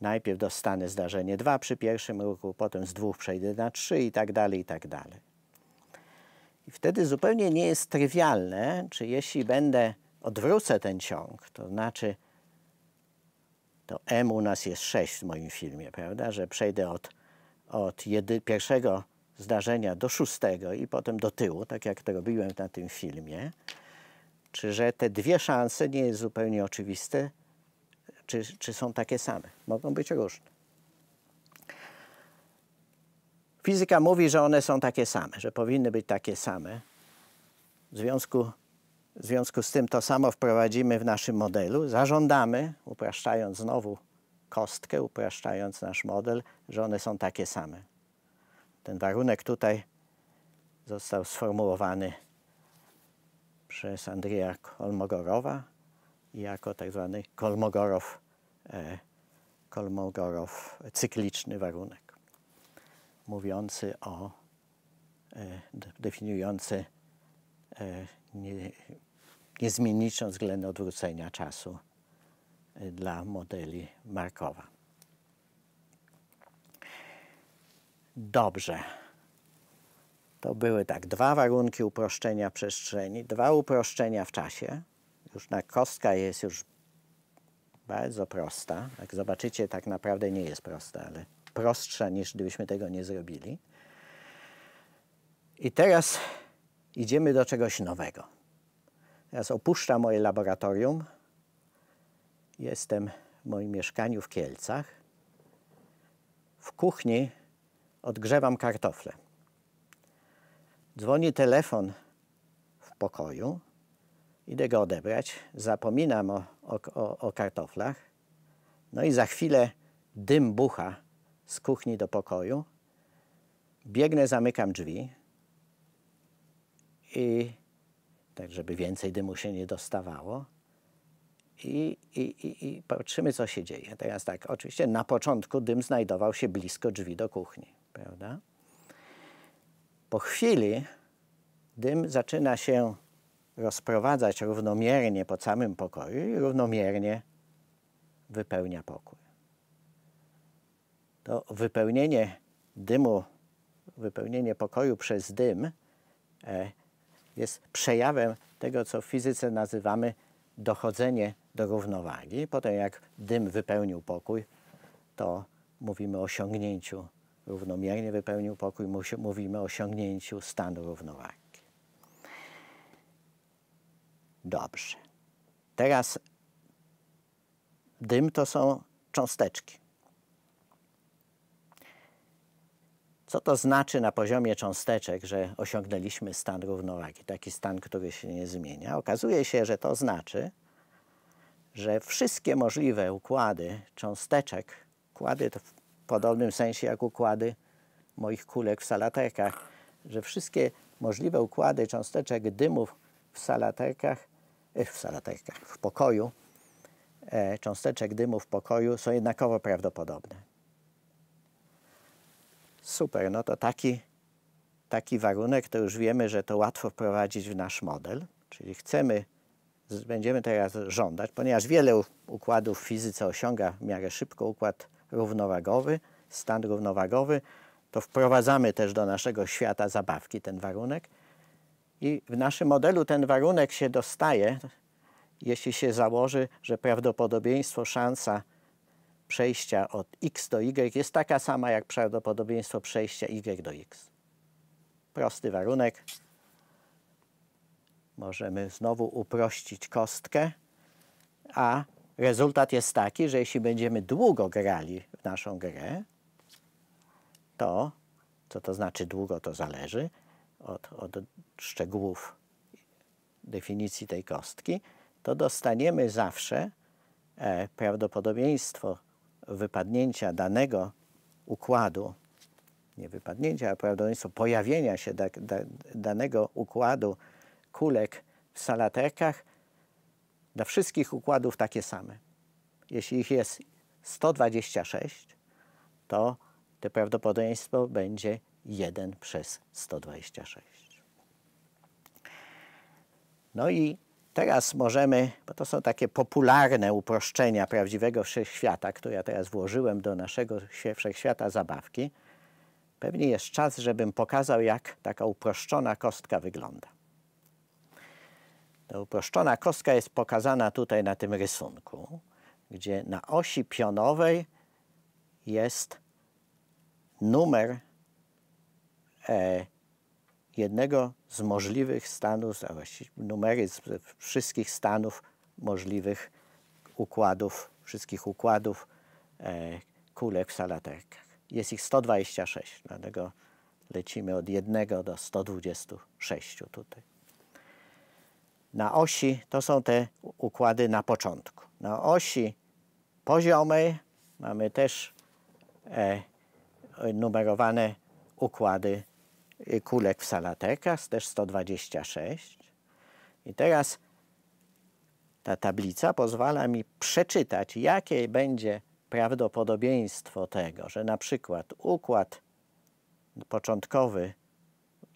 Najpierw dostanę zdarzenie 2 przy pierwszym ruchu, potem z 2 przejdę na 3 i tak dalej, i tak dalej. I wtedy zupełnie nie jest trywialne, czy jeśli będę, odwrócę ten ciąg, to znaczy to M u nas jest 6 w moim filmie, prawda, że przejdę od, od jedy, pierwszego zdarzenia do szóstego i potem do tyłu, tak jak to robiłem na tym filmie, czy że te dwie szanse nie jest zupełnie oczywiste, czy, czy są takie same. Mogą być różne. Fizyka mówi, że one są takie same, że powinny być takie same. W związku, w związku z tym to samo wprowadzimy w naszym modelu. Zażądamy, upraszczając znowu kostkę, upraszczając nasz model, że one są takie same. Ten warunek tutaj został sformułowany przez Andrija Kolmogorowa, jako tak zwany kolmogorow, e, kolmogorow cykliczny warunek, mówiący o, e, definiujący e, nie, niezmienniczą odwrócenia czasu dla modeli Markowa. Dobrze. To były tak dwa warunki uproszczenia przestrzeni, dwa uproszczenia w czasie. Już na kostka jest już bardzo prosta. Jak zobaczycie, tak naprawdę nie jest prosta, ale prostsza niż gdybyśmy tego nie zrobili. I teraz idziemy do czegoś nowego. Teraz opuszczam moje laboratorium. Jestem w moim mieszkaniu w Kielcach. W kuchni odgrzewam kartofle. Dzwoni telefon w pokoju. Idę go odebrać, zapominam o, o, o kartoflach, no i za chwilę dym bucha z kuchni do pokoju. Biegnę, zamykam drzwi i tak, żeby więcej dymu się nie dostawało. I, i, i, i patrzymy, co się dzieje. Teraz tak, oczywiście na początku dym znajdował się blisko drzwi do kuchni, prawda? Po chwili dym zaczyna się rozprowadzać równomiernie po całym pokoju i równomiernie wypełnia pokój. To wypełnienie dymu, wypełnienie pokoju przez dym e, jest przejawem tego, co w fizyce nazywamy dochodzenie do równowagi. Potem jak dym wypełnił pokój, to mówimy o osiągnięciu równomiernie wypełnił pokój, mówimy o osiągnięciu stanu równowagi. Dobrze. Teraz dym to są cząsteczki. Co to znaczy na poziomie cząsteczek, że osiągnęliśmy stan równowagi, taki stan, który się nie zmienia? Okazuje się, że to znaczy, że wszystkie możliwe układy cząsteczek, układy to w podobnym sensie jak układy moich kulek w salaterkach, że wszystkie możliwe układy cząsteczek dymów w salaterkach w salatajkach, w pokoju, e, cząsteczek dymu w pokoju są jednakowo prawdopodobne. Super, no to taki, taki warunek to już wiemy, że to łatwo wprowadzić w nasz model, czyli chcemy, będziemy teraz żądać, ponieważ wiele układów w fizyce osiąga w miarę szybko układ równowagowy, stan równowagowy, to wprowadzamy też do naszego świata zabawki ten warunek i w naszym modelu ten warunek się dostaje, jeśli się założy, że prawdopodobieństwo, szansa przejścia od x do y jest taka sama jak prawdopodobieństwo przejścia y do x. Prosty warunek. Możemy znowu uprościć kostkę, a rezultat jest taki, że jeśli będziemy długo grali w naszą grę, to, co to znaczy długo, to zależy, od, od szczegółów definicji tej kostki, to dostaniemy zawsze e, prawdopodobieństwo wypadnięcia danego układu, nie wypadnięcia, ale prawdopodobieństwo pojawienia się da, da, danego układu kulek w salaterkach dla wszystkich układów takie same. Jeśli ich jest 126, to to prawdopodobieństwo będzie 1 przez 126. No i teraz możemy, bo to są takie popularne uproszczenia prawdziwego wszechświata, które ja teraz włożyłem do naszego wszechświata zabawki. Pewnie jest czas, żebym pokazał, jak taka uproszczona kostka wygląda. Ta uproszczona kostka jest pokazana tutaj na tym rysunku, gdzie na osi pionowej jest numer E, jednego z możliwych stanów, a właściwie numery z wszystkich stanów możliwych układów, wszystkich układów e, kulek w salaterkach. Jest ich 126, no, dlatego lecimy od 1 do 126 tutaj. Na osi to są te układy na początku. Na osi poziomej mamy też e, numerowane układy Y, kulek w salatekach, też 126. I teraz ta tablica pozwala mi przeczytać, jakie będzie prawdopodobieństwo tego, że na przykład układ początkowy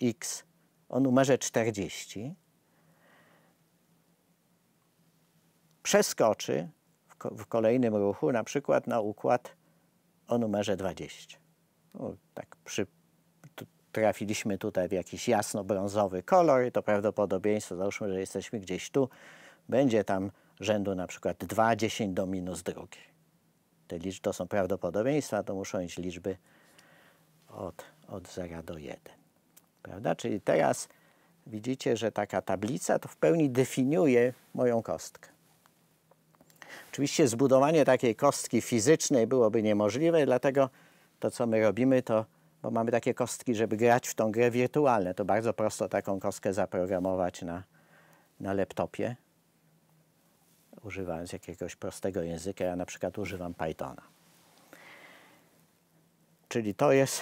x o numerze 40 przeskoczy w, ko w kolejnym ruchu na przykład na układ o numerze 20. No, tak przy trafiliśmy tutaj w jakiś jasno-brązowy kolor, to prawdopodobieństwo, załóżmy, że jesteśmy gdzieś tu, będzie tam rzędu na przykład 2, 10 do minus drugi. Te liczby to są prawdopodobieństwa, to muszą być liczby od, od 0 do 1. Prawda? Czyli teraz widzicie, że taka tablica to w pełni definiuje moją kostkę. Oczywiście zbudowanie takiej kostki fizycznej byłoby niemożliwe, dlatego to, co my robimy, to bo mamy takie kostki, żeby grać w tą grę wirtualną. To bardzo prosto taką kostkę zaprogramować na, na laptopie, używając jakiegoś prostego języka. Ja na przykład używam Pythona. Czyli to jest,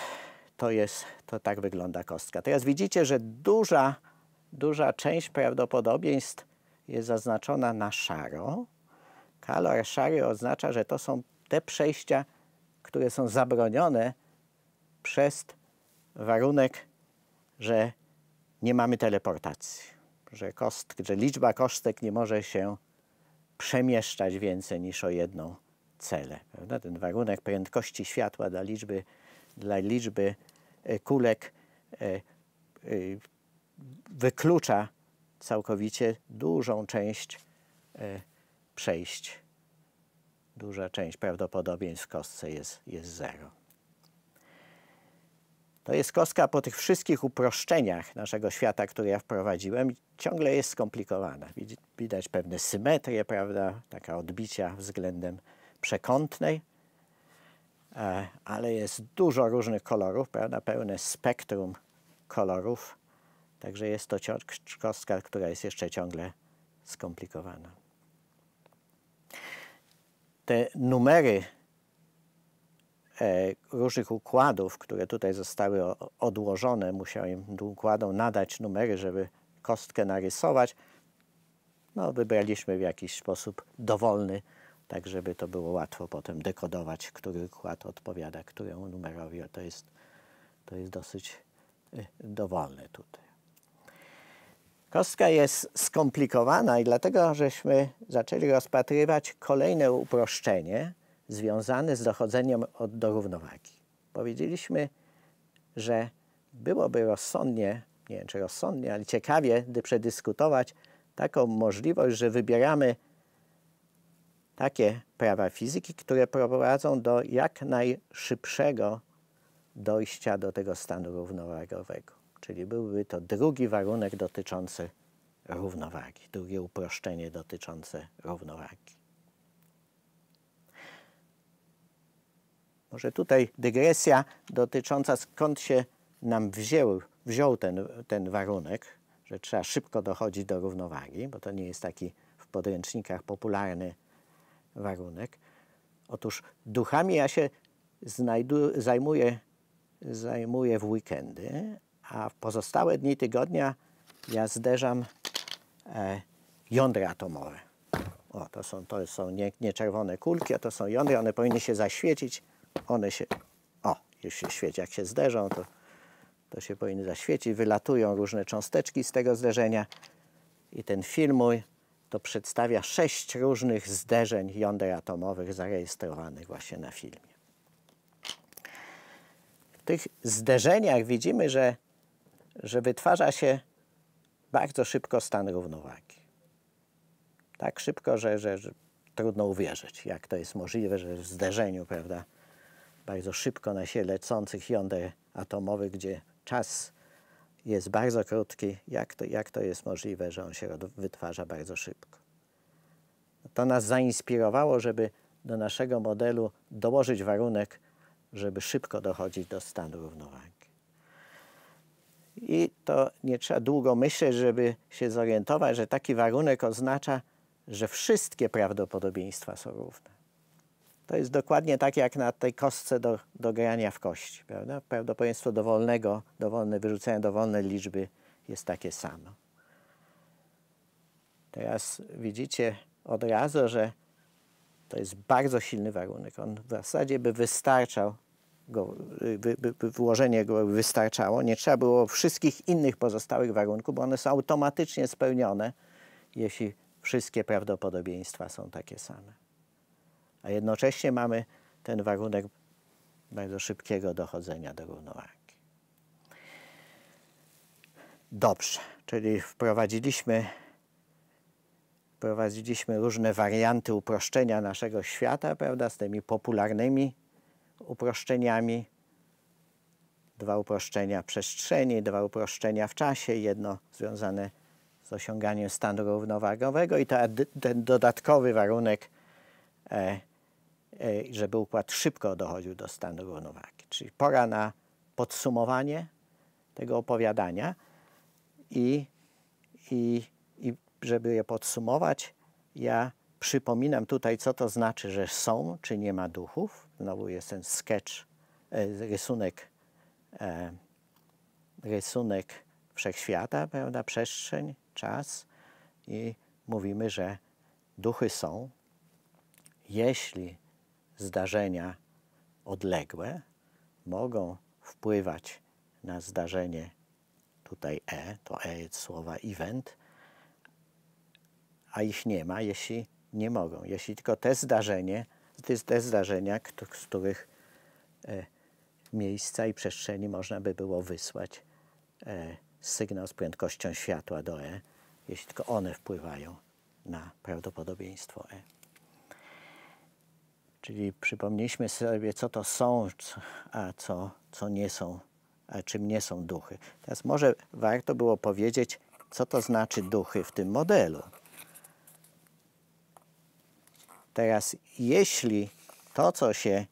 to jest, to tak wygląda kostka. Teraz widzicie, że duża, duża część prawdopodobieństw jest zaznaczona na szaro. Kolor szary oznacza, że to są te przejścia, które są zabronione przez warunek, że nie mamy teleportacji, że, że liczba kostek nie może się przemieszczać więcej niż o jedną celę. Prawda? Ten warunek prędkości światła dla liczby, dla liczby e, kulek e, e, wyklucza całkowicie dużą część przejść. Duża część prawdopodobieństw w kostce jest, jest zero. To jest kostka po tych wszystkich uproszczeniach naszego świata, które ja wprowadziłem, ciągle jest skomplikowana. Widać pewne symetrie, prawda, taka odbicia względem przekątnej, e, ale jest dużo różnych kolorów, prawda, pełne spektrum kolorów, także jest to kostka, która jest jeszcze ciągle skomplikowana. Te numery E, różnych układów, które tutaj zostały odłożone, musiałem układom nadać numery, żeby kostkę narysować. No, wybraliśmy w jakiś sposób dowolny, tak żeby to było łatwo potem dekodować, który układ odpowiada któremu numerowi. To jest, to jest dosyć y, dowolne tutaj. Kostka jest skomplikowana i dlatego żeśmy zaczęli rozpatrywać kolejne uproszczenie, związane z dochodzeniem od, do równowagi. Powiedzieliśmy, że byłoby rozsądnie, nie wiem czy rozsądnie, ale ciekawie, gdy przedyskutować taką możliwość, że wybieramy takie prawa fizyki, które prowadzą do jak najszybszego dojścia do tego stanu równowagowego. Czyli byłby to drugi warunek dotyczący równowagi, drugie uproszczenie dotyczące równowagi. Może tutaj dygresja dotycząca skąd się nam wziął ten, ten warunek, że trzeba szybko dochodzić do równowagi, bo to nie jest taki w podręcznikach popularny warunek. Otóż duchami ja się zajmuję, zajmuję w weekendy, a w pozostałe dni tygodnia ja zderzam e, jądra atomowe. O, to są, to są nie, nie, czerwone kulki, a to są jądra, one powinny się zaświecić one się, o, już się świeci, jak się zderzą, to, to się powinny zaświecić, wylatują różne cząsteczki z tego zderzenia i ten film mój to przedstawia sześć różnych zderzeń jąder atomowych zarejestrowanych właśnie na filmie. W tych zderzeniach widzimy, że, że wytwarza się bardzo szybko stan równowagi. Tak szybko, że, że, że trudno uwierzyć, jak to jest możliwe, że w zderzeniu, prawda, bardzo szybko na się lecących jąder atomowych, gdzie czas jest bardzo krótki. Jak to, jak to jest możliwe, że on się wytwarza bardzo szybko? To nas zainspirowało, żeby do naszego modelu dołożyć warunek, żeby szybko dochodzić do stanu równowagi. I to nie trzeba długo myśleć, żeby się zorientować, że taki warunek oznacza, że wszystkie prawdopodobieństwa są równe. To jest dokładnie tak jak na tej kostce do, do grania w kości. Prawda? Prawdopodobieństwo dowolnego, dowolne, wyrzucenia dowolnej liczby jest takie samo. Teraz widzicie od razu, że to jest bardzo silny warunek. On w zasadzie by wystarczał, go, by, by, by włożenie go wystarczało. Nie trzeba było wszystkich innych pozostałych warunków, bo one są automatycznie spełnione, jeśli wszystkie prawdopodobieństwa są takie same a jednocześnie mamy ten warunek bardzo szybkiego dochodzenia do równowagi. Dobrze, czyli wprowadziliśmy, wprowadziliśmy różne warianty uproszczenia naszego świata, prawda, z tymi popularnymi uproszczeniami. Dwa uproszczenia przestrzeni, dwa uproszczenia w czasie, jedno związane z osiąganiem stanu równowagowego i to, ten dodatkowy warunek e, E, żeby układ szybko dochodził do stanu równowagi. Czyli pora na podsumowanie tego opowiadania i, i, i żeby je podsumować, ja przypominam tutaj, co to znaczy, że są czy nie ma duchów. Znowu jest ten sketch, e, rysunek, e, rysunek wszechświata, prawda, przestrzeń, czas i mówimy, że duchy są, jeśli zdarzenia odległe mogą wpływać na zdarzenie tutaj E, to E jest słowa event, a ich nie ma, jeśli nie mogą. Jeśli tylko te zdarzenie, te, zdarzenia, z których e, miejsca i przestrzeni można by było wysłać e, sygnał z prędkością światła do E, jeśli tylko one wpływają na prawdopodobieństwo E. Czyli przypomnieliśmy sobie, co to są, a co, co nie są, a czym nie są duchy. Teraz może warto było powiedzieć, co to znaczy duchy w tym modelu. Teraz, jeśli to, co się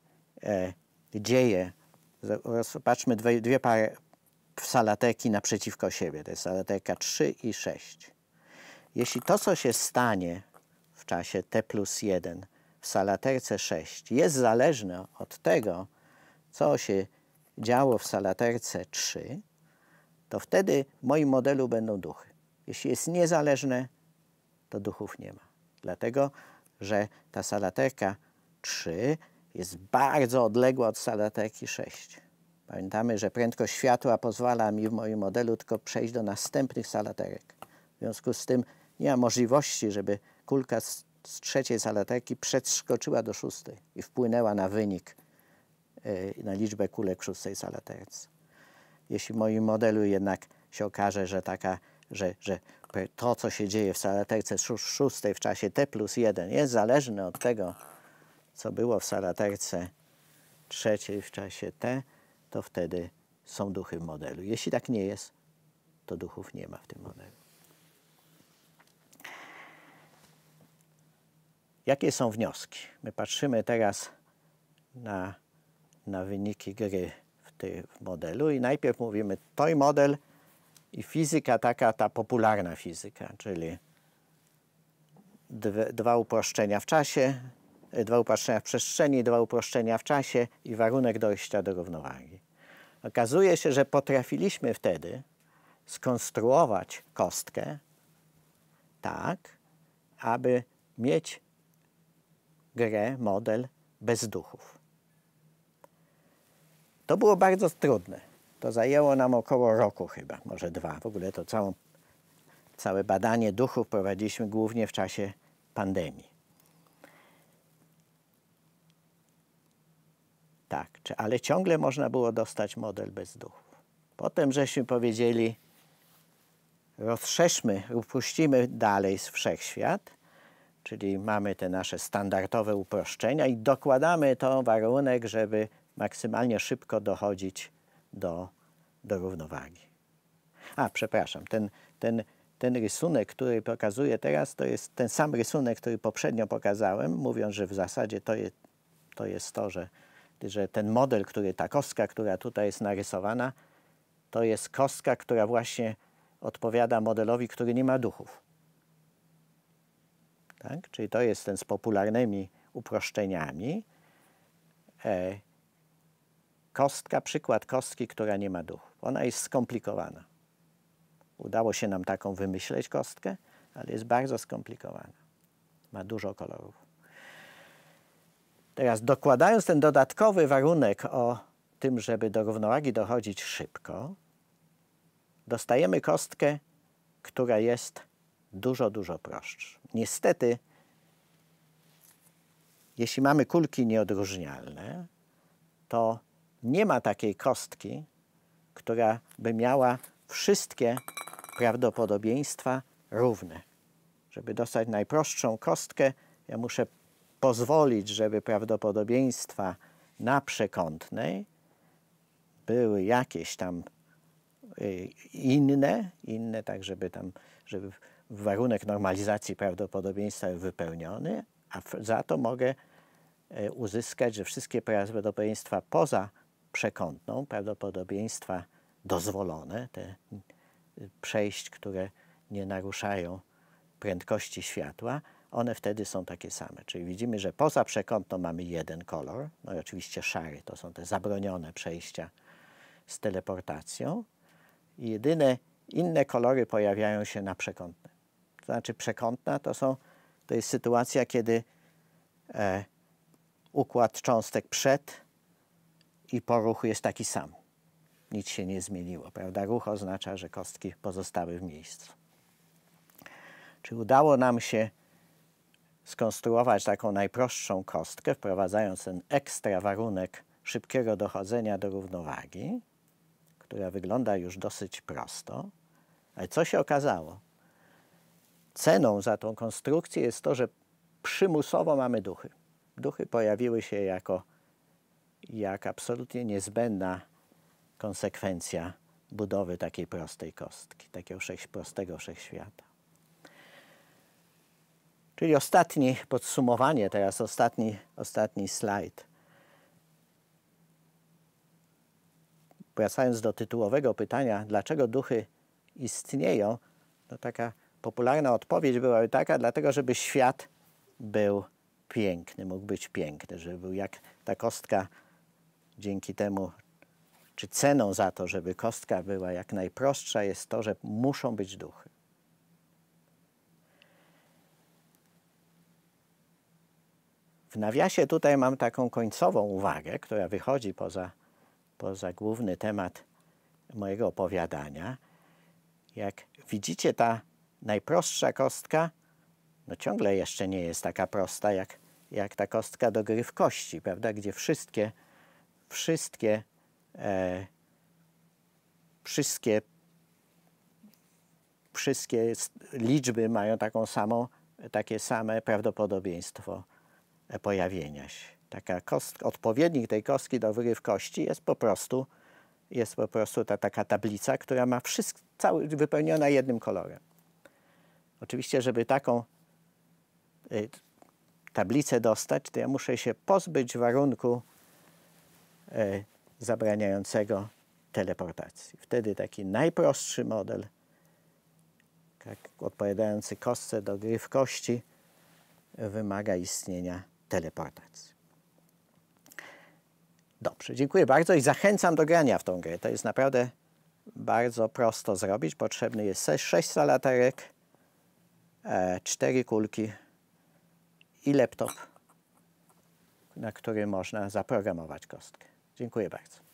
e, dzieje, zobaczmy dwie, dwie pary salateki naprzeciwko siebie, to jest salateka 3 i 6. Jeśli to, co się stanie w czasie t plus 1, salaterce 6 jest zależne od tego, co się działo w salaterce 3, to wtedy w moim modelu będą duchy. Jeśli jest niezależne, to duchów nie ma. Dlatego, że ta salaterka 3 jest bardzo odległa od salaterki 6. Pamiętamy, że prędkość światła pozwala mi w moim modelu tylko przejść do następnych salaterek. W związku z tym nie ma możliwości, żeby kulka z trzeciej zaleteki przeskoczyła do szóstej i wpłynęła na wynik, e, na liczbę kulek w szóstej zaletece. Jeśli w moim modelu jednak się okaże, że taka, że, że to, co się dzieje w salatece szóstej w czasie T plus 1 jest zależne od tego, co było w salatece trzeciej w czasie T, to wtedy są duchy w modelu. Jeśli tak nie jest, to duchów nie ma w tym modelu. Jakie są wnioski? My patrzymy teraz na, na wyniki gry w tym modelu i najpierw mówimy, toj model i fizyka taka, ta popularna fizyka, czyli dwie, dwa uproszczenia w czasie, e, dwa uproszczenia w przestrzeni, dwa uproszczenia w czasie i warunek dojścia do równowagi. Okazuje się, że potrafiliśmy wtedy skonstruować kostkę tak, aby mieć grę, model bez duchów. To było bardzo trudne. To zajęło nam około roku chyba, może dwa. W ogóle to całą, całe badanie duchów prowadziliśmy głównie w czasie pandemii. Tak, czy, ale ciągle można było dostać model bez duchów. Potem żeśmy powiedzieli, rozszerzmy, upuścimy dalej z wszechświat Czyli mamy te nasze standardowe uproszczenia i dokładamy to warunek, żeby maksymalnie szybko dochodzić do, do równowagi. A, przepraszam, ten, ten, ten rysunek, który pokazuję teraz, to jest ten sam rysunek, który poprzednio pokazałem, mówiąc, że w zasadzie to, je, to jest to, że, że ten model, który ta kostka, która tutaj jest narysowana, to jest kostka, która właśnie odpowiada modelowi, który nie ma duchów. Tak? Czyli to jest ten z popularnymi uproszczeniami. E, kostka, przykład kostki, która nie ma duchu. Ona jest skomplikowana. Udało się nam taką wymyśleć kostkę, ale jest bardzo skomplikowana. Ma dużo kolorów. Teraz dokładając ten dodatkowy warunek o tym, żeby do równowagi dochodzić szybko, dostajemy kostkę, która jest dużo, dużo prostszy. Niestety, jeśli mamy kulki nieodróżnialne, to nie ma takiej kostki, która by miała wszystkie prawdopodobieństwa równe. Żeby dostać najprostszą kostkę, ja muszę pozwolić, żeby prawdopodobieństwa na przekątnej były jakieś tam y, inne, inne tak, żeby tam, żeby warunek normalizacji prawdopodobieństwa wypełniony, a za to mogę e, uzyskać, że wszystkie prawdopodobieństwa poza przekątną, prawdopodobieństwa dozwolone, te y, przejść, które nie naruszają prędkości światła, one wtedy są takie same. Czyli widzimy, że poza przekątną mamy jeden kolor, no i oczywiście szary, to są te zabronione przejścia z teleportacją. I jedyne inne kolory pojawiają się na przekątnej to znaczy przekątna, to, są, to jest sytuacja, kiedy e, układ cząstek przed i po ruchu jest taki sam. Nic się nie zmieniło, prawda? Ruch oznacza, że kostki pozostały w miejscu. Czy udało nam się skonstruować taką najprostszą kostkę, wprowadzając ten ekstra warunek szybkiego dochodzenia do równowagi, która wygląda już dosyć prosto. Ale co się okazało? ceną za tą konstrukcję jest to, że przymusowo mamy duchy. Duchy pojawiły się jako, jak absolutnie niezbędna konsekwencja budowy takiej prostej kostki, takiego wszech, prostego wszechświata. Czyli ostatnie podsumowanie, teraz ostatni, ostatni slajd. Wracając do tytułowego pytania, dlaczego duchy istnieją, no taka popularna odpowiedź byłaby taka, dlatego żeby świat był piękny, mógł być piękny, żeby był jak ta kostka dzięki temu, czy ceną za to, żeby kostka była jak najprostsza, jest to, że muszą być duchy. W nawiasie tutaj mam taką końcową uwagę, która wychodzi poza, poza główny temat mojego opowiadania. Jak widzicie, ta najprostsza kostka, no ciągle jeszcze nie jest taka prosta jak, jak ta kostka do gry w kości, prawda? Gdzie wszystkie, wszystkie, e, wszystkie, wszystkie liczby mają taką samą, takie same prawdopodobieństwo pojawienia się. Taka kostka, odpowiednik tej kostki do gry w kości jest po prostu, jest po prostu ta taka tablica, która ma wszystko, cały, wypełniona jednym kolorem. Oczywiście, żeby taką y, tablicę dostać, to ja muszę się pozbyć warunku y, zabraniającego teleportacji. Wtedy taki najprostszy model, tak odpowiadający kostce do gry w kości, wymaga istnienia teleportacji. Dobrze, dziękuję bardzo i zachęcam do grania w tą grę. To jest naprawdę bardzo prosto zrobić. Potrzebny jest 6 salaterek, E, cztery kulki i laptop, na którym można zaprogramować kostkę. Dziękuję bardzo.